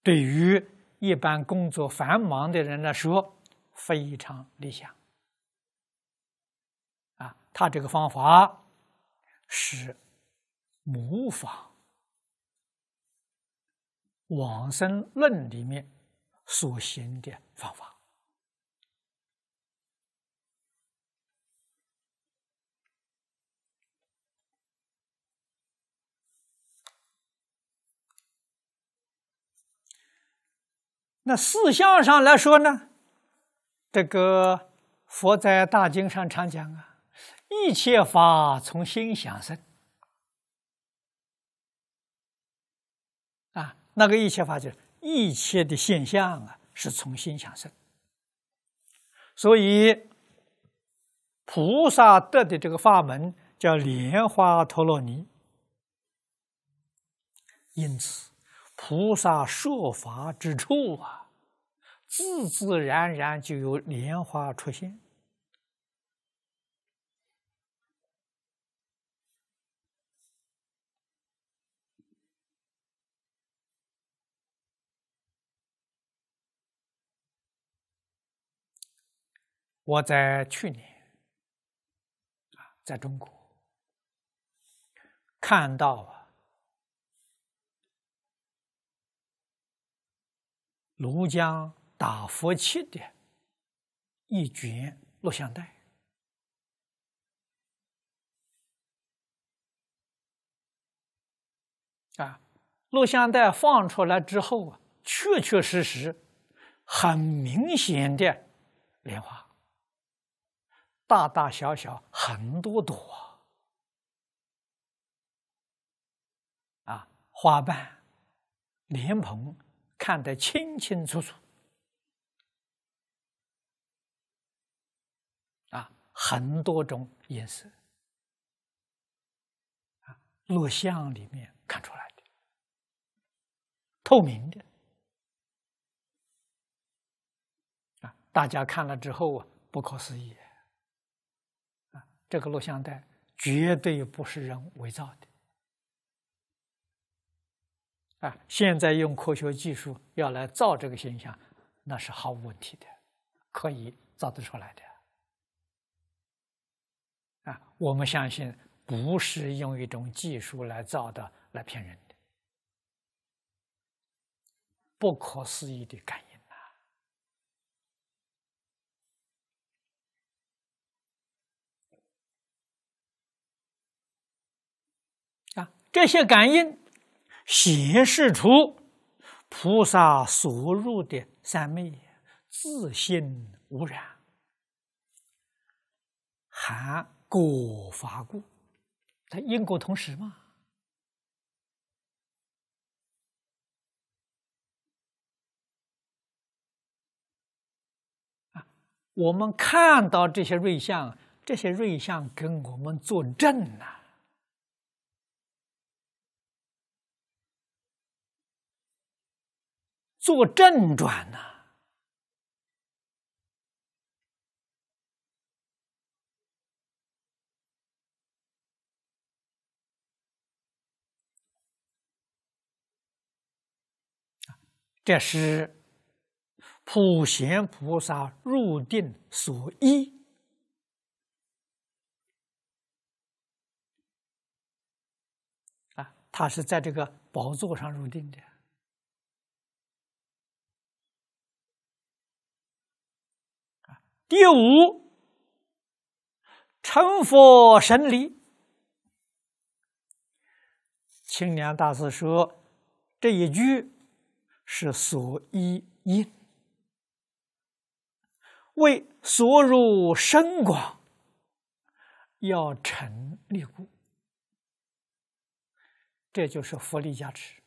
对于一般工作繁忙的人来说，非常理想。他这个方法是模仿《往生论》里面所行的方法。那四相上来说呢，这个佛在大经上常讲啊。一切法从心想生，啊，那个一切法就一切的现象啊，是从心想生。所以，菩萨得的这个法门叫莲花陀罗尼，因此，菩萨说法之处啊，自自然然就有莲花出现。我在去年啊，在中国看到庐江打佛旗的一卷录像带啊，录像带放出来之后啊，确确实实很明显的变化。大大小小很多朵啊，花瓣、莲蓬看得清清楚楚啊，很多种颜色啊，录像里面看出来的，透明的啊，大家看了之后啊，不可思议。这个录像带绝对不是人伪造的，啊！现在用科学技术要来造这个形象，那是毫无问题的，可以造得出来的。啊，我们相信不是用一种技术来造的，来骗人的，不可思议的感应。这些感应显示出菩萨所入的三昧，自性无染，含果法故，在因果同时嘛。我们看到这些瑞相，这些瑞相跟我们作证呢。做正转呐，这是普贤菩萨入定所依啊，他是在这个宝座上入定的。第五，成佛神力。清凉大师说：“这一句是所依因，为所入深广，要成立故。”这就是佛力加持，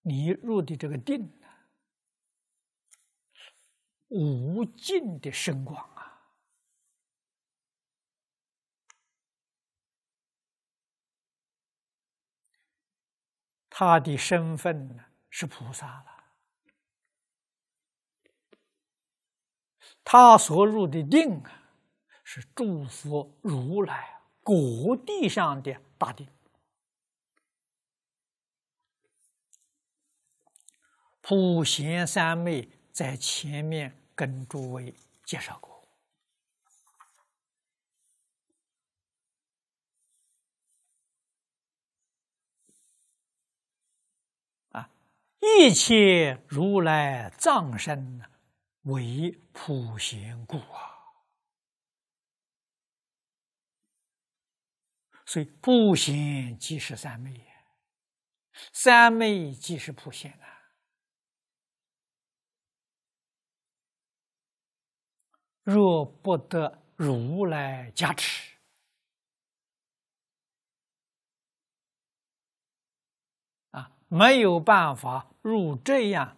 你入的这个定。无尽的深广啊！他的身份呢是菩萨了，他所入的定啊是诸佛如来果地上的大定。普贤三昧在前面。跟诸位介绍过啊，一切如来藏身为普贤故啊，所以普贤即是三昧三昧即是普贤啊。若不得如来加持，啊，没有办法入这样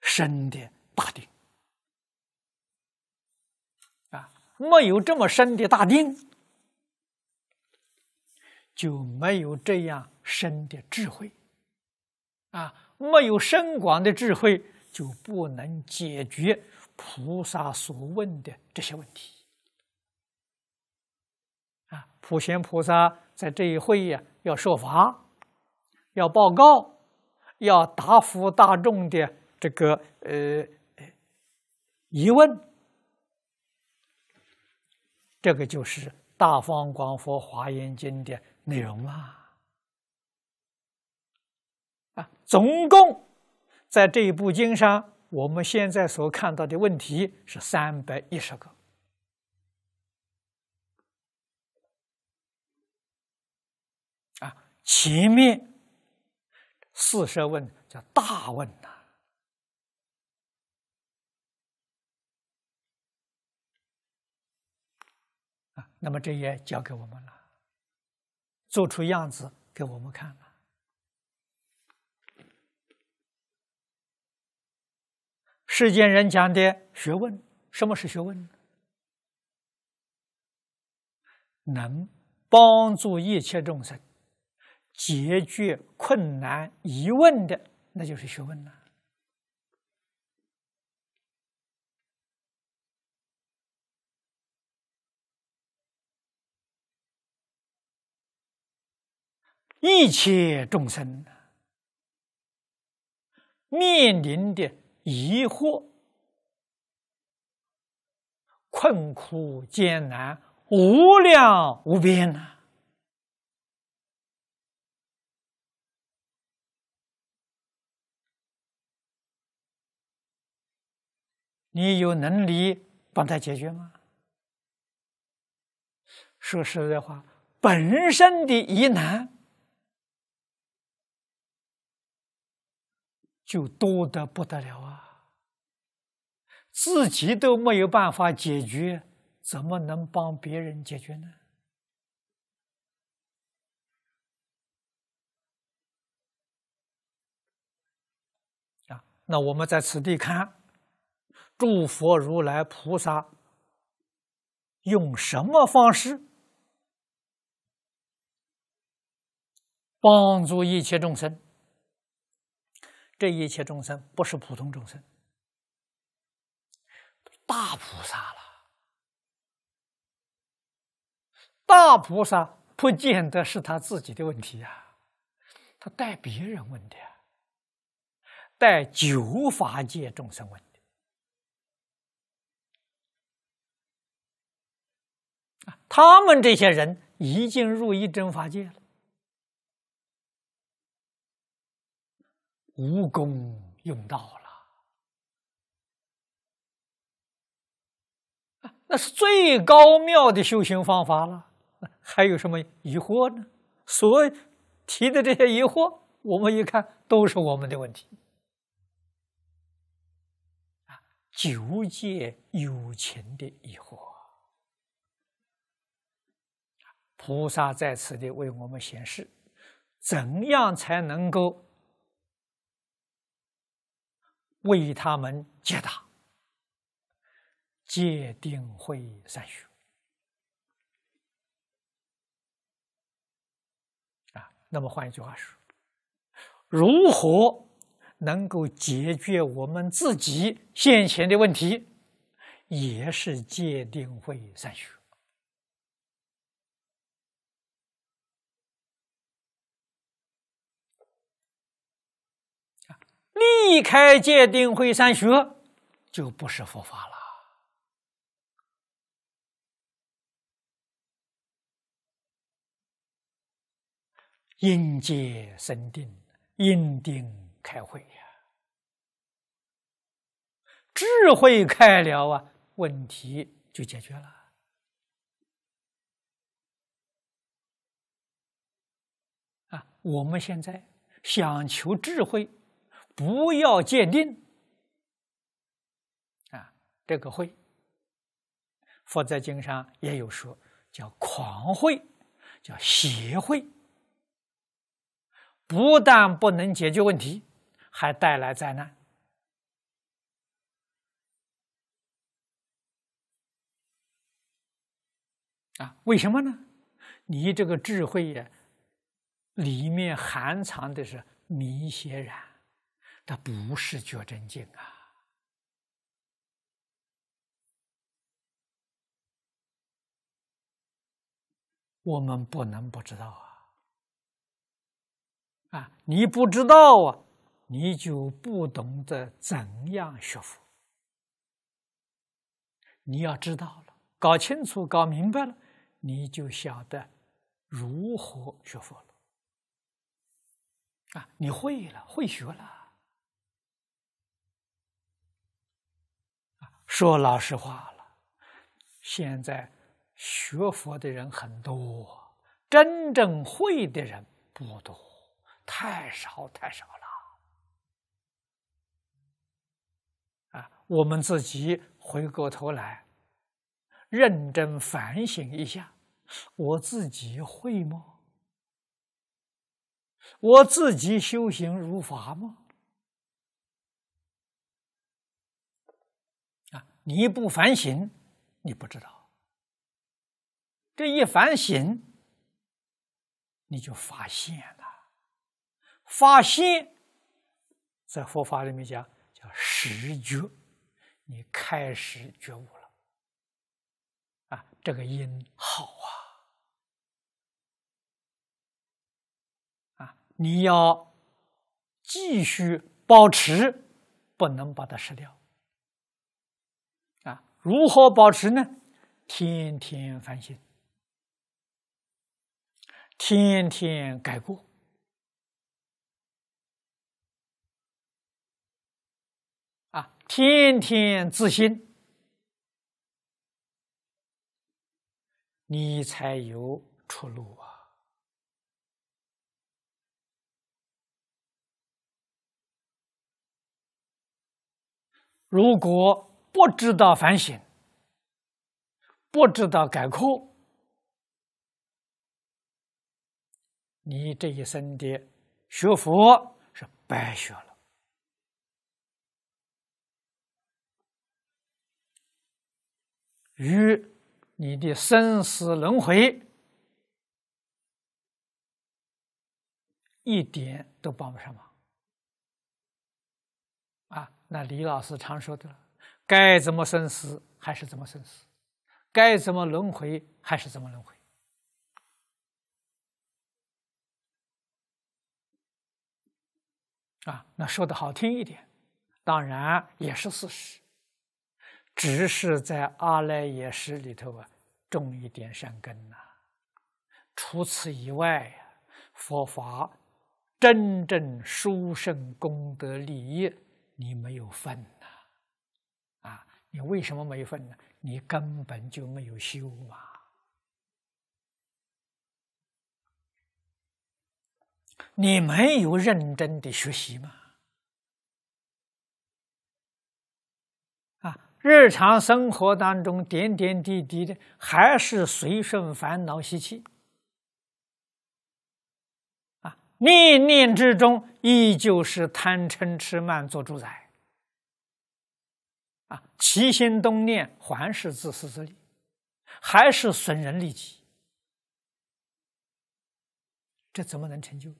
深的大定。啊，没有这么深的大定，就没有这样深的智慧。啊，没有深广的智慧，就不能解决。菩萨所问的这些问题，啊，普贤菩萨在这一会呀，要说法，要报告，要答复大众的这个呃疑问，这个就是《大方广佛华严经》的内容啊。啊，总共在这一部经上。我们现在所看到的问题是三百一十个啊，前面四十问叫大问呐啊，那么这也交给我们了，做出样子给我们看。世间人讲的学问，什么是学问？能帮助一切众生解决困难、疑问的，那就是学问了。一切众生面临的。疑惑、困苦、艰难、无量无边呐，你有能力帮他解决吗？说实在话，本身的疑难。就多的不得了啊！自己都没有办法解决，怎么能帮别人解决呢？啊，那我们在此地看，诸佛如来菩萨用什么方式帮助一切众生？这一切众生不是普通众生，大菩萨了。大菩萨不见得是他自己的问题呀，他带别人问的，带九法界众生问的。他们这些人已经入一真法界了。无功用到了 那是最高妙的修行方法了。还有什么疑惑呢？所提的这些疑惑，我们一看都是我们的问题啊，纠结有钱的疑惑。菩萨在此地为我们显示，怎样才能够。为他们解答，戒定会善学啊。那么换一句话说，如何能够解决我们自己现前的问题，也是界定会善学。离开戒定慧三学，就不是佛法了。应戒生定，应定开慧呀，智慧开了啊，问题就解决了。啊，我们现在想求智慧。不要鉴定啊！这个会，佛在经上也有说，叫狂会，叫邪会，不但不能解决问题，还带来灾难。啊，为什么呢？你这个智慧呀，里面含藏的是迷邪染。他不是觉真经啊！我们不能不知道啊！啊，你不知道啊，你就不懂得怎样学佛。你要知道了，搞清楚、搞明白了，你就晓得如何学佛了。啊，你会了，会学了。说老实话了，现在学佛的人很多，真正会的人不多，太少太少了。啊，我们自己回过头来认真反省一下，我自己会吗？我自己修行如法吗？你不反省，你不知道。这一反省，你就发现了，发现，在佛法里面讲叫实觉，你开始觉悟了。啊，这个因好啊！啊，你要继续保持，不能把它失掉。如何保持呢？天天反省，天天改过，啊，天天自新，你才有出路啊！如果，不知道反省，不知道改过，你这一生的学佛是白学了，与你的生死轮回一点都帮不上忙啊！那李老师常说的。了。该怎么生死还是怎么生死，该怎么轮回还是怎么轮回。啊，那说的好听一点，当然也是事实，只是在阿赖耶识里头啊种一点善根呐。除此以外，佛法真正殊胜功德利益，你没有分。你为什么没分呢？你根本就没有修嘛！你没有认真的学习吗？啊，日常生活当中点点滴滴的还是随顺烦恼习气啊，念念之中依旧是贪嗔痴慢做主宰。啊，齐心东念，还是自私自利，还是损人利己，这怎么能成就呢？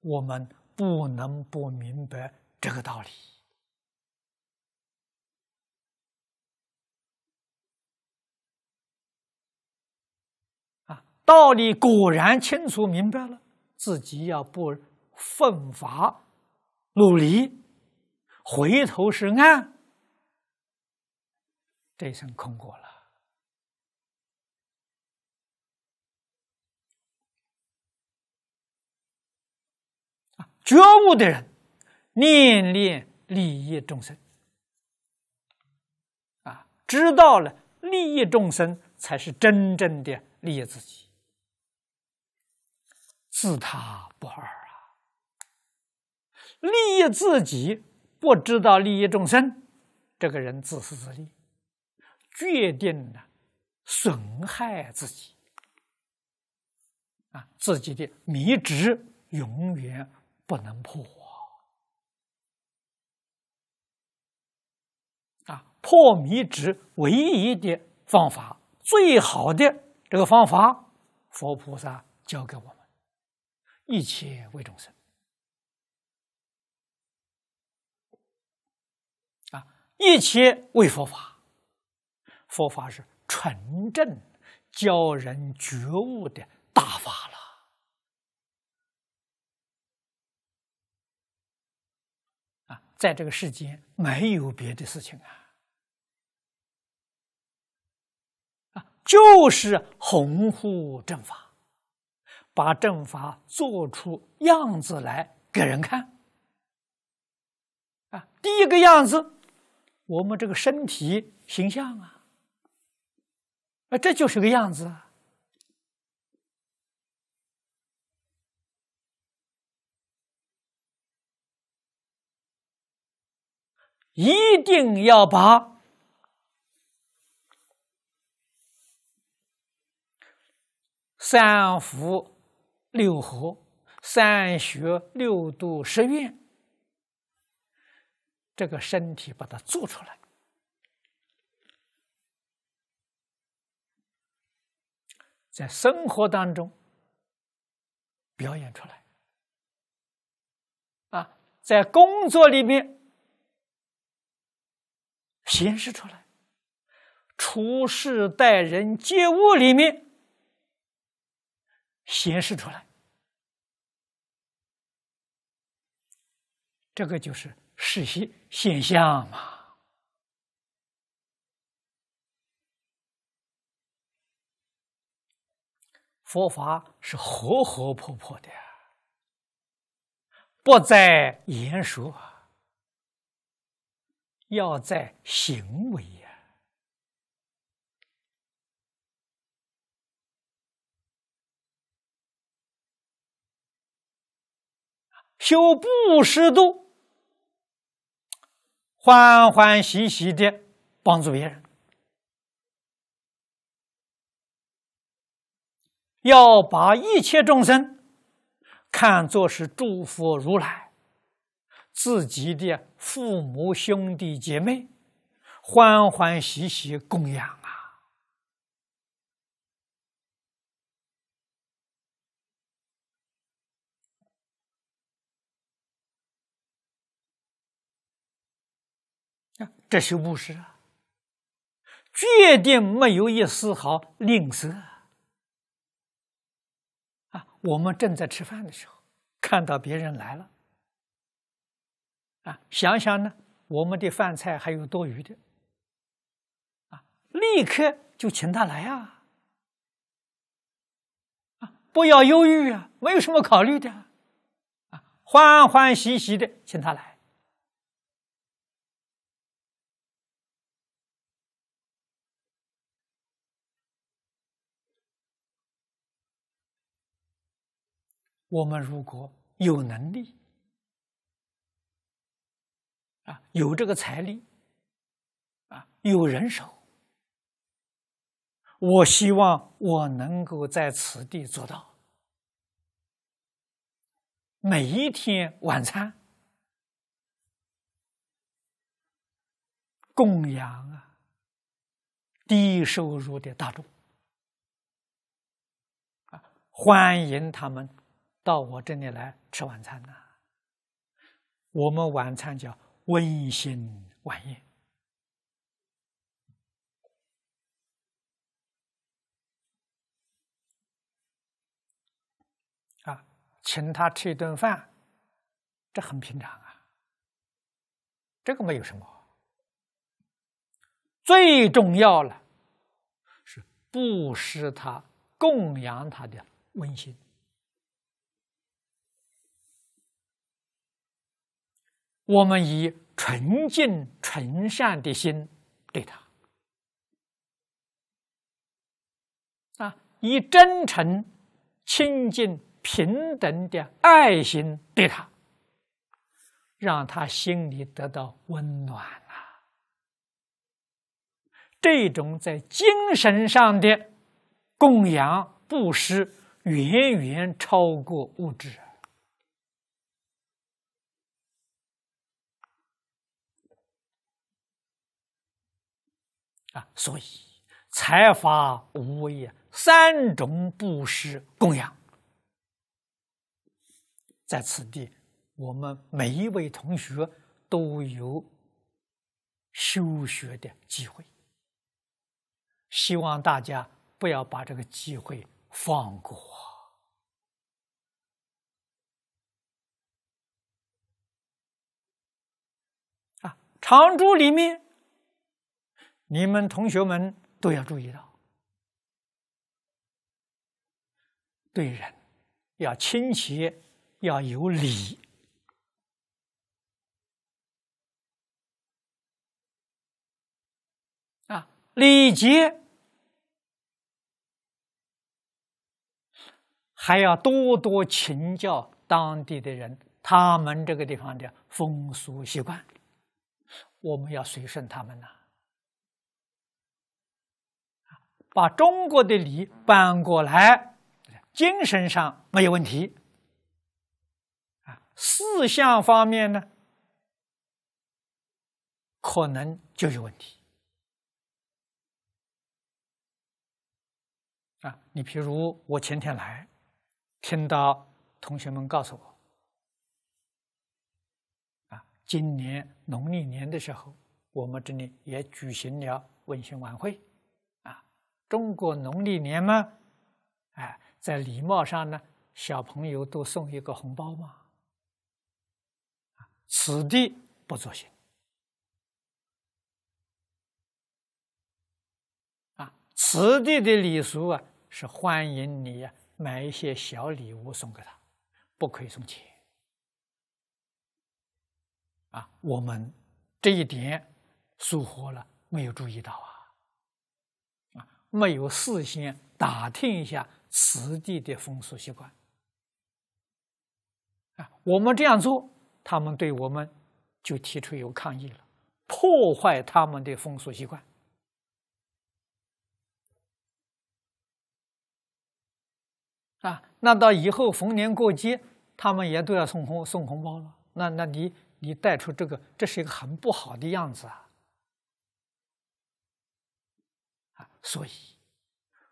我们不能不明白这个道理。道理果然清楚明白了，自己要不奋发努力，回头是岸，这一生空过了。啊，觉悟的人念念利益众生，啊，知道了利益众生才是真正的利益自己。自他不二啊，利益自己不知道利益众生，这个人自私自利，决定了损害自己啊，自己的迷执永远不能破啊，破迷执唯一的方法，最好的这个方法，佛菩萨教给我们。一切为众生啊，一切为佛法。佛法是纯正、教人觉悟的大法了啊！在这个世间，没有别的事情啊，啊，就是弘护正法。把正法做出样子来给人看，啊，第一个样子，我们这个身体形象啊，啊，这就是个样子，啊。一定要把三福。六合三学六度十愿，这个身体把它做出来，在生活当中表演出来，啊，在工作里面显示出来，处事待人接物里面显示出来。这个就是世现现象嘛。佛法是活活泼泼的，不在言说，要在行为呀。修布施度。欢欢喜喜的帮助别人，要把一切众生看作是诸佛如来自己的父母兄弟姐妹，欢欢喜喜供养。这些牧师啊，决定没有一丝毫吝啬啊！我们正在吃饭的时候，看到别人来了，啊，想想呢，我们的饭菜还有多余的，啊，立刻就请他来啊！啊，不要犹豫啊，没有什么考虑的，啊，欢欢喜喜的请他来。我们如果有能力，啊，有这个财力，啊，有人手，我希望我能够在此地做到每一天晚餐供养啊低收入的大众啊，欢迎他们。到我这里来吃晚餐呢？我们晚餐叫温馨晚宴啊，请他吃一顿饭，这很平常啊，这个没有什么。最重要了，是布施他供养他的温馨。我们以纯净、纯善的心对他，啊，以真诚、亲近、平等的爱心对他，让他心里得到温暖啊！这种在精神上的供养布施，远远超过物质。所以，财法无畏三种布施供养，在此地，我们每一位同学都有修学的机会，希望大家不要把这个机会放过啊！常住里面。你们同学们都要注意到，对人要亲切，要有礼啊，礼节还要多多请教当地的人，他们这个地方的风俗习惯，我们要随顺他们呐。把中国的礼搬过来，精神上没有问题，啊，四项方面呢，可能就有问题，啊，你譬如我前天来，听到同学们告诉我，啊，今年农历年的时候，我们这里也举行了文馨晚会。中国农历年吗？哎，在礼貌上呢，小朋友都送一个红包吗？此地不作行。啊，此地的礼俗啊，是欢迎你买一些小礼物送给他，不可以送钱。啊，我们这一点疏忽了，没有注意到啊。没有事先打听一下此地的风俗习惯，啊，我们这样做，他们对我们就提出有抗议了，破坏他们的风俗习惯。啊，那到以后逢年过节，他们也都要送红送红包了，那那你你带出这个，这是一个很不好的样子啊。所以，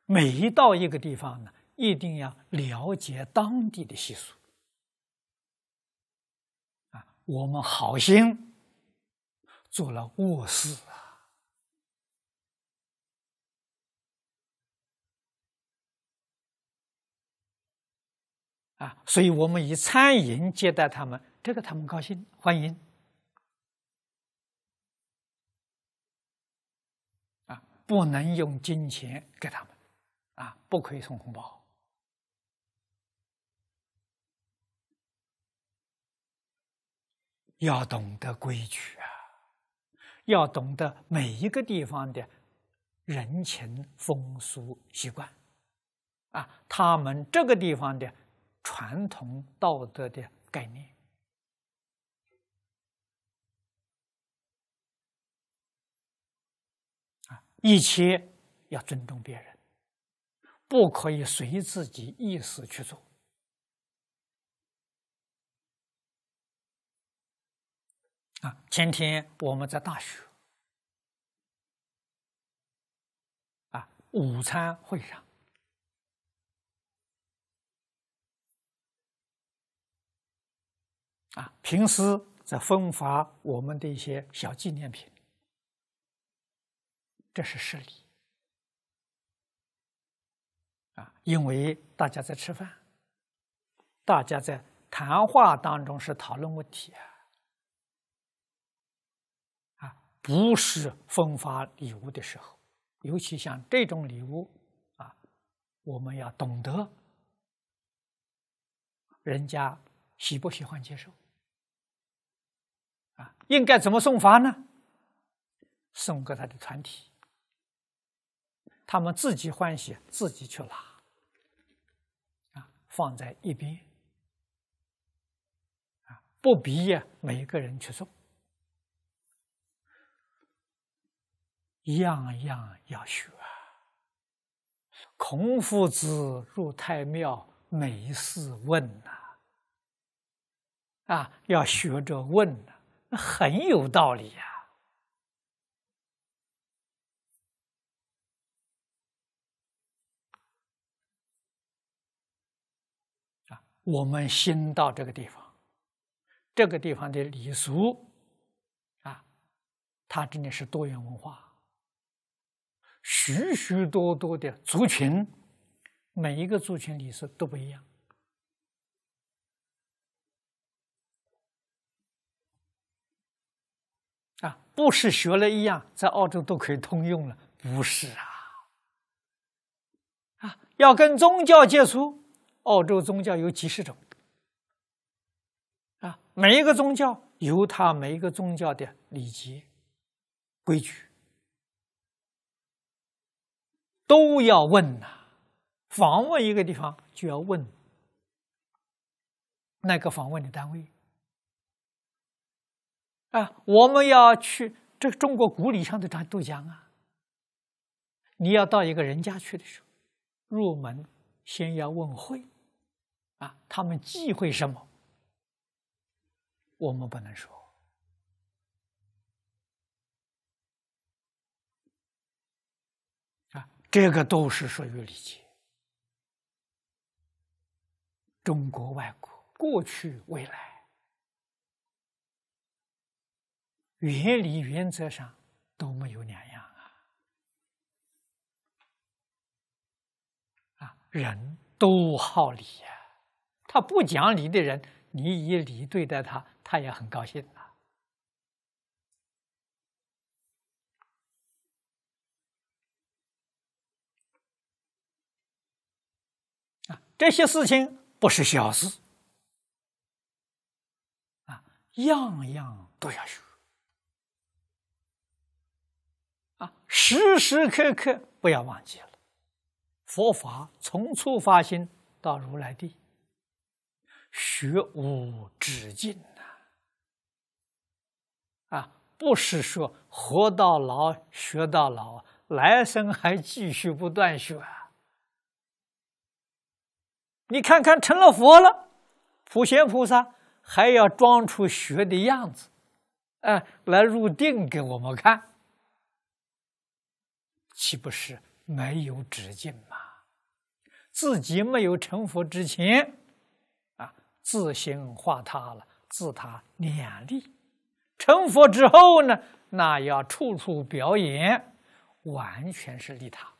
每到一个地方呢，一定要了解当地的习俗。啊，我们好心做了卧室啊，啊，所以我们以餐饮接待他们，这个他们高兴，欢迎。不能用金钱给他们，啊，不可以送红包，要懂得规矩啊，要懂得每一个地方的人情风俗习惯，啊，他们这个地方的传统道德的概念。一切要尊重别人，不可以随自己意思去做。啊，前天我们在大学，啊，午餐会上，啊，平时在分发我们的一些小纪念品。这是失礼啊！因为大家在吃饭，大家在谈话当中是讨论问题啊，啊，不是分发礼物的时候。尤其像这种礼物啊，我们要懂得人家喜不喜欢接受啊，应该怎么送法呢？送给他的团体。他们自己欢喜，自己去拿，啊，放在一边，啊，不逼呀，每个人去送，样样要学。孔夫子入太庙，每事问呐，啊，要学着问呐，那很有道理呀。我们新到这个地方，这个地方的礼俗啊，它真的是多元文化，许许多多的族群，每一个族群礼俗都不一样啊，不是学了一样在澳洲都可以通用了，不是啊，啊，要跟宗教接触。澳洲宗教有几十种，啊，每一个宗教有它每一个宗教的礼节规矩，都要问呐。访问一个地方就要问那个访问的单位，啊，我们要去这中国古礼上的都讲啊，你要到一个人家去的时候，入门先要问会。啊，他们忌讳什么？我们不能说啊，这个都是属于理解。中国、外国，过去、未来，原理原则上都没有两样啊！啊，人都好礼呀。他不讲理的人，你以理对待他，他也很高兴啊！啊，这些事情不是小事啊，样样都要学。啊，时时刻刻不要忘记了，佛法从初发心到如来地。学无止境呐！啊，不是说活到老学到老，来生还继续不断学。啊。你看看，成了佛了，普贤菩萨还要装出学的样子，哎，来入定给我们看，岂不是没有止境吗？自己没有成佛之前。自行化他了，自他两利。成佛之后呢，那要处处表演，完全是利他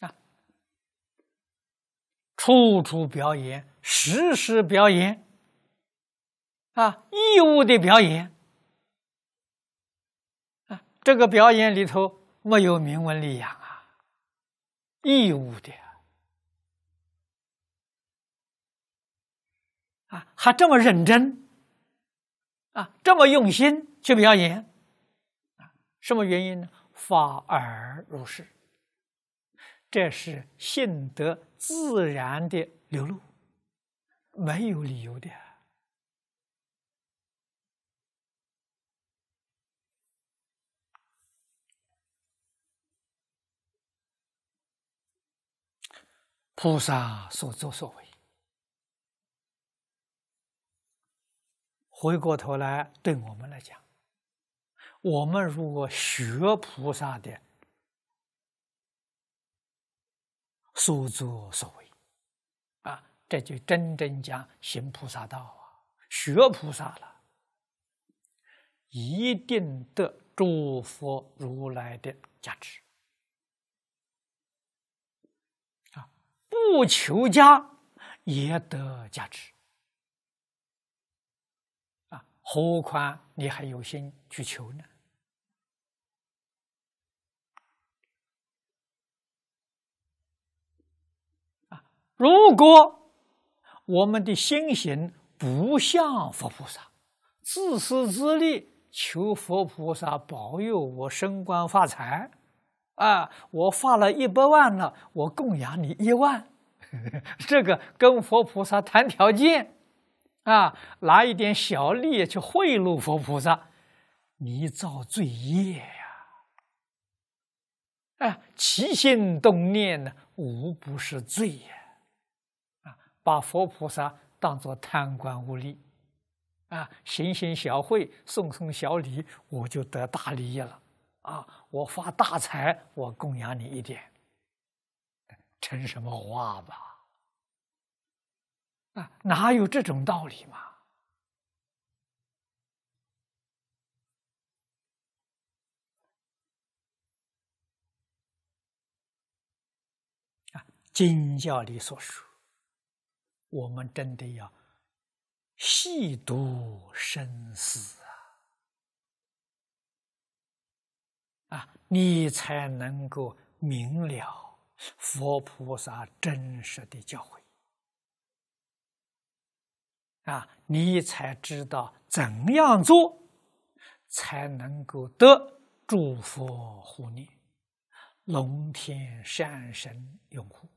啊，处处表演，时时表演啊，义务的表演。这个表演里头没有明文力养啊，义务的啊，还这么认真啊，这么用心去表演啊？什么原因呢？法而入世，这是性德自然的流露，没有理由的。菩萨所作所为，回过头来，对我们来讲，我们如果学菩萨的所作所为，啊，这就真真正讲行菩萨道啊，学菩萨了，一定得诸佛如来的加持。不求加，也得加持。啊，何况你还有心去求呢？啊，如果我们的心行不像佛菩萨，自私自利，求佛菩萨保佑我升官发财。啊！我发了一百万了，我供养你一万，这个跟佛菩萨谈条件，啊，拿一点小利去贿赂佛菩萨，你造罪业呀！啊，起心动念呢，无不是罪呀！啊，把佛菩萨当作贪官污吏，啊，行行小贿，送送小礼，我就得大利益了。啊！我发大财，我供养你一点，成什么话吧？啊，哪有这种道理嘛？啊，今教你所述，我们真的要细读深思。啊，你才能够明了佛菩萨真实的教诲。啊，你才知道怎样做才能够得诸佛护念，龙天善神拥护。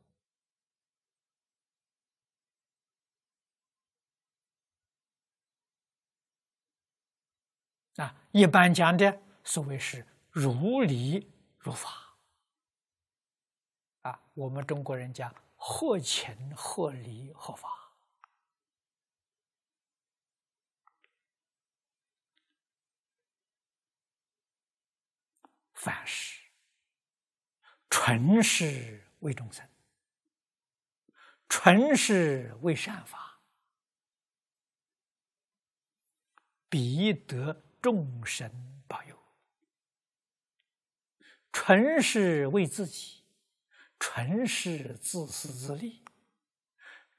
啊，一般讲的所谓是。如理如法，啊，我们中国人讲合情、合理、合法，凡事纯是为众生，纯是为善法，彼得众生纯是为自己，纯是自私自利，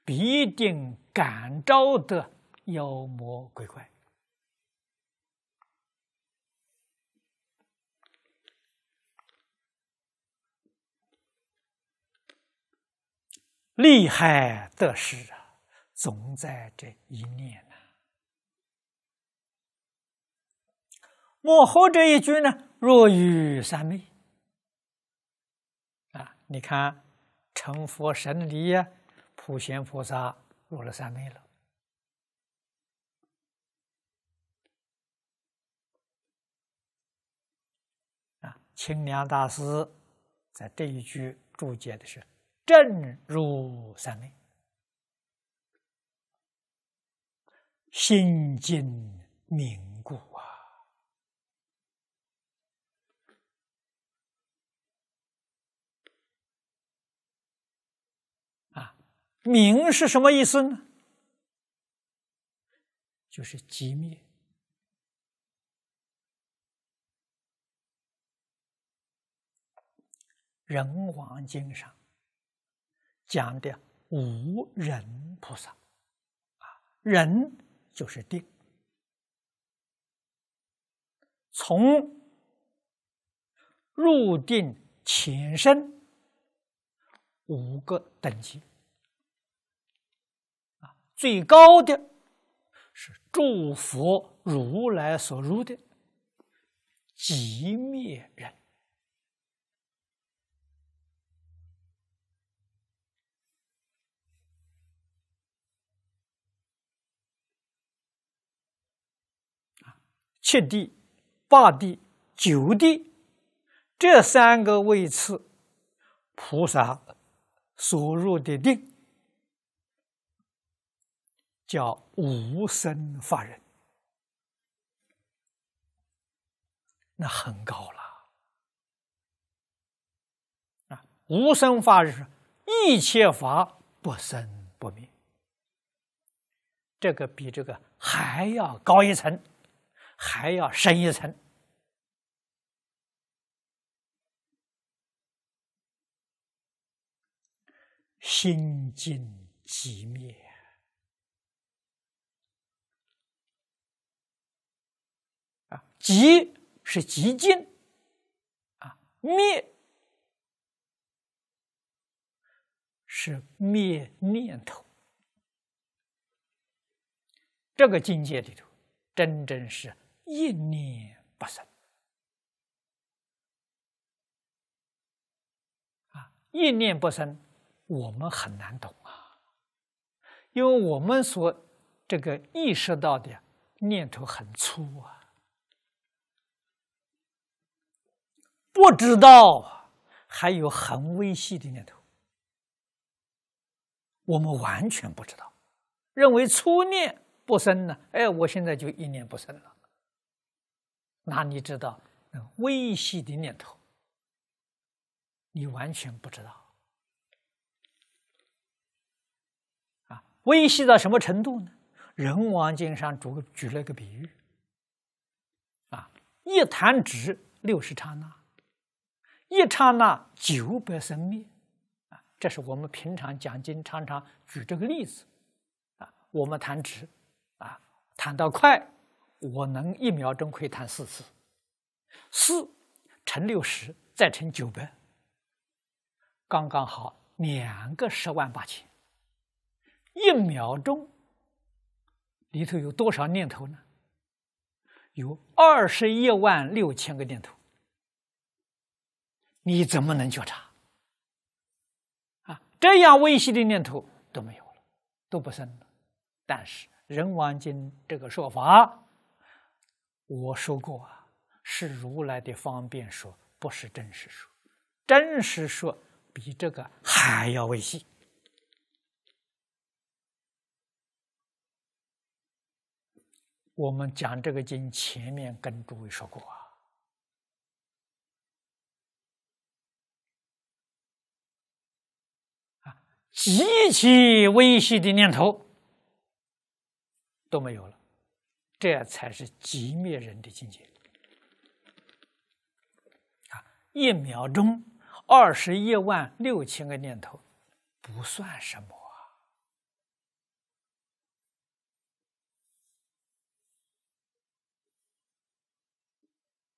必定感召的妖魔鬼怪。厉害的事啊，总在这一念呐！末后这一句呢，若与三昧。你看，成佛神呀，普贤菩萨入了三昧了。啊，清凉大师在这一句注解的是：正如三昧，心净明固啊。明是什么意思呢？就是寂灭。《人王经》上讲的无人菩萨，啊，人就是定，从入定前身五个等级。最高的，是诸佛如来所入的极灭人。七地、八地、九地这三个位次，菩萨所入的定。叫无生法忍，那很高了。啊，无生法忍是，一切法不生不灭，这个比这个还要高一层，还要深一层，心境即灭。极是极尽啊，灭是灭念头。这个境界里头，真正是一念不生啊，一念不生，我们很难懂啊，因为我们所这个意识到的念头很粗啊。不知道，还有很微细的念头，我们完全不知道。认为初念不生呢？哎，我现在就一念不生了。那你知道微细的念头，你完全不知道。啊，微细到什么程度呢？人王经上举举了个比喻，啊，一弹指六十刹那。一刹那九百生灭，啊，这是我们平常讲经常常举这个例子，啊，我们弹指，啊，弹到快，我能一秒钟可以弹四次，四乘六十再乘九百，刚刚好两个十万八千，一秒钟里头有多少念头呢？有二十一万六千个念头。你怎么能觉察？啊，这样微细的念头都没有了，都不生了。但是人王经这个说法，我说过啊，是如来的方便说，不是真实说。真实说比这个还要微细。我们讲这个经前面跟诸位说过啊。极其微细的念头都没有了，这才是极灭人的境界啊！一秒钟二十一万六千个念头不算什么啊！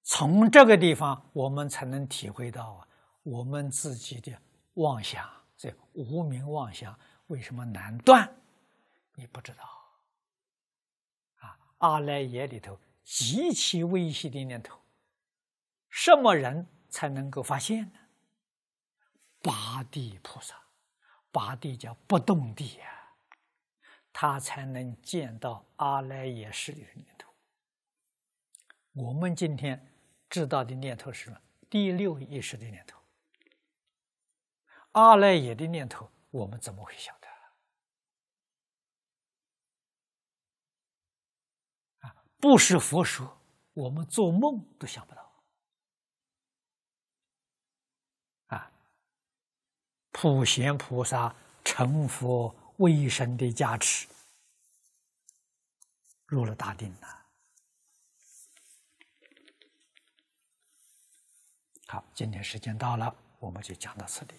从这个地方，我们才能体会到啊，我们自己的妄想。这无明妄想为什么难断？你不知道啊！阿赖耶里头极其微细的念头，什么人才能够发现呢？八地菩萨，八地叫不动地呀，他才能见到阿赖耶识的念头。我们今天知道的念头是什么？第六意识的念头。阿赖耶的念头，我们怎么会想的？啊，不是佛说，我们做梦都想不到。啊，普贤菩萨成佛为神的加持，入了大定了。好，今天时间到了，我们就讲到此地。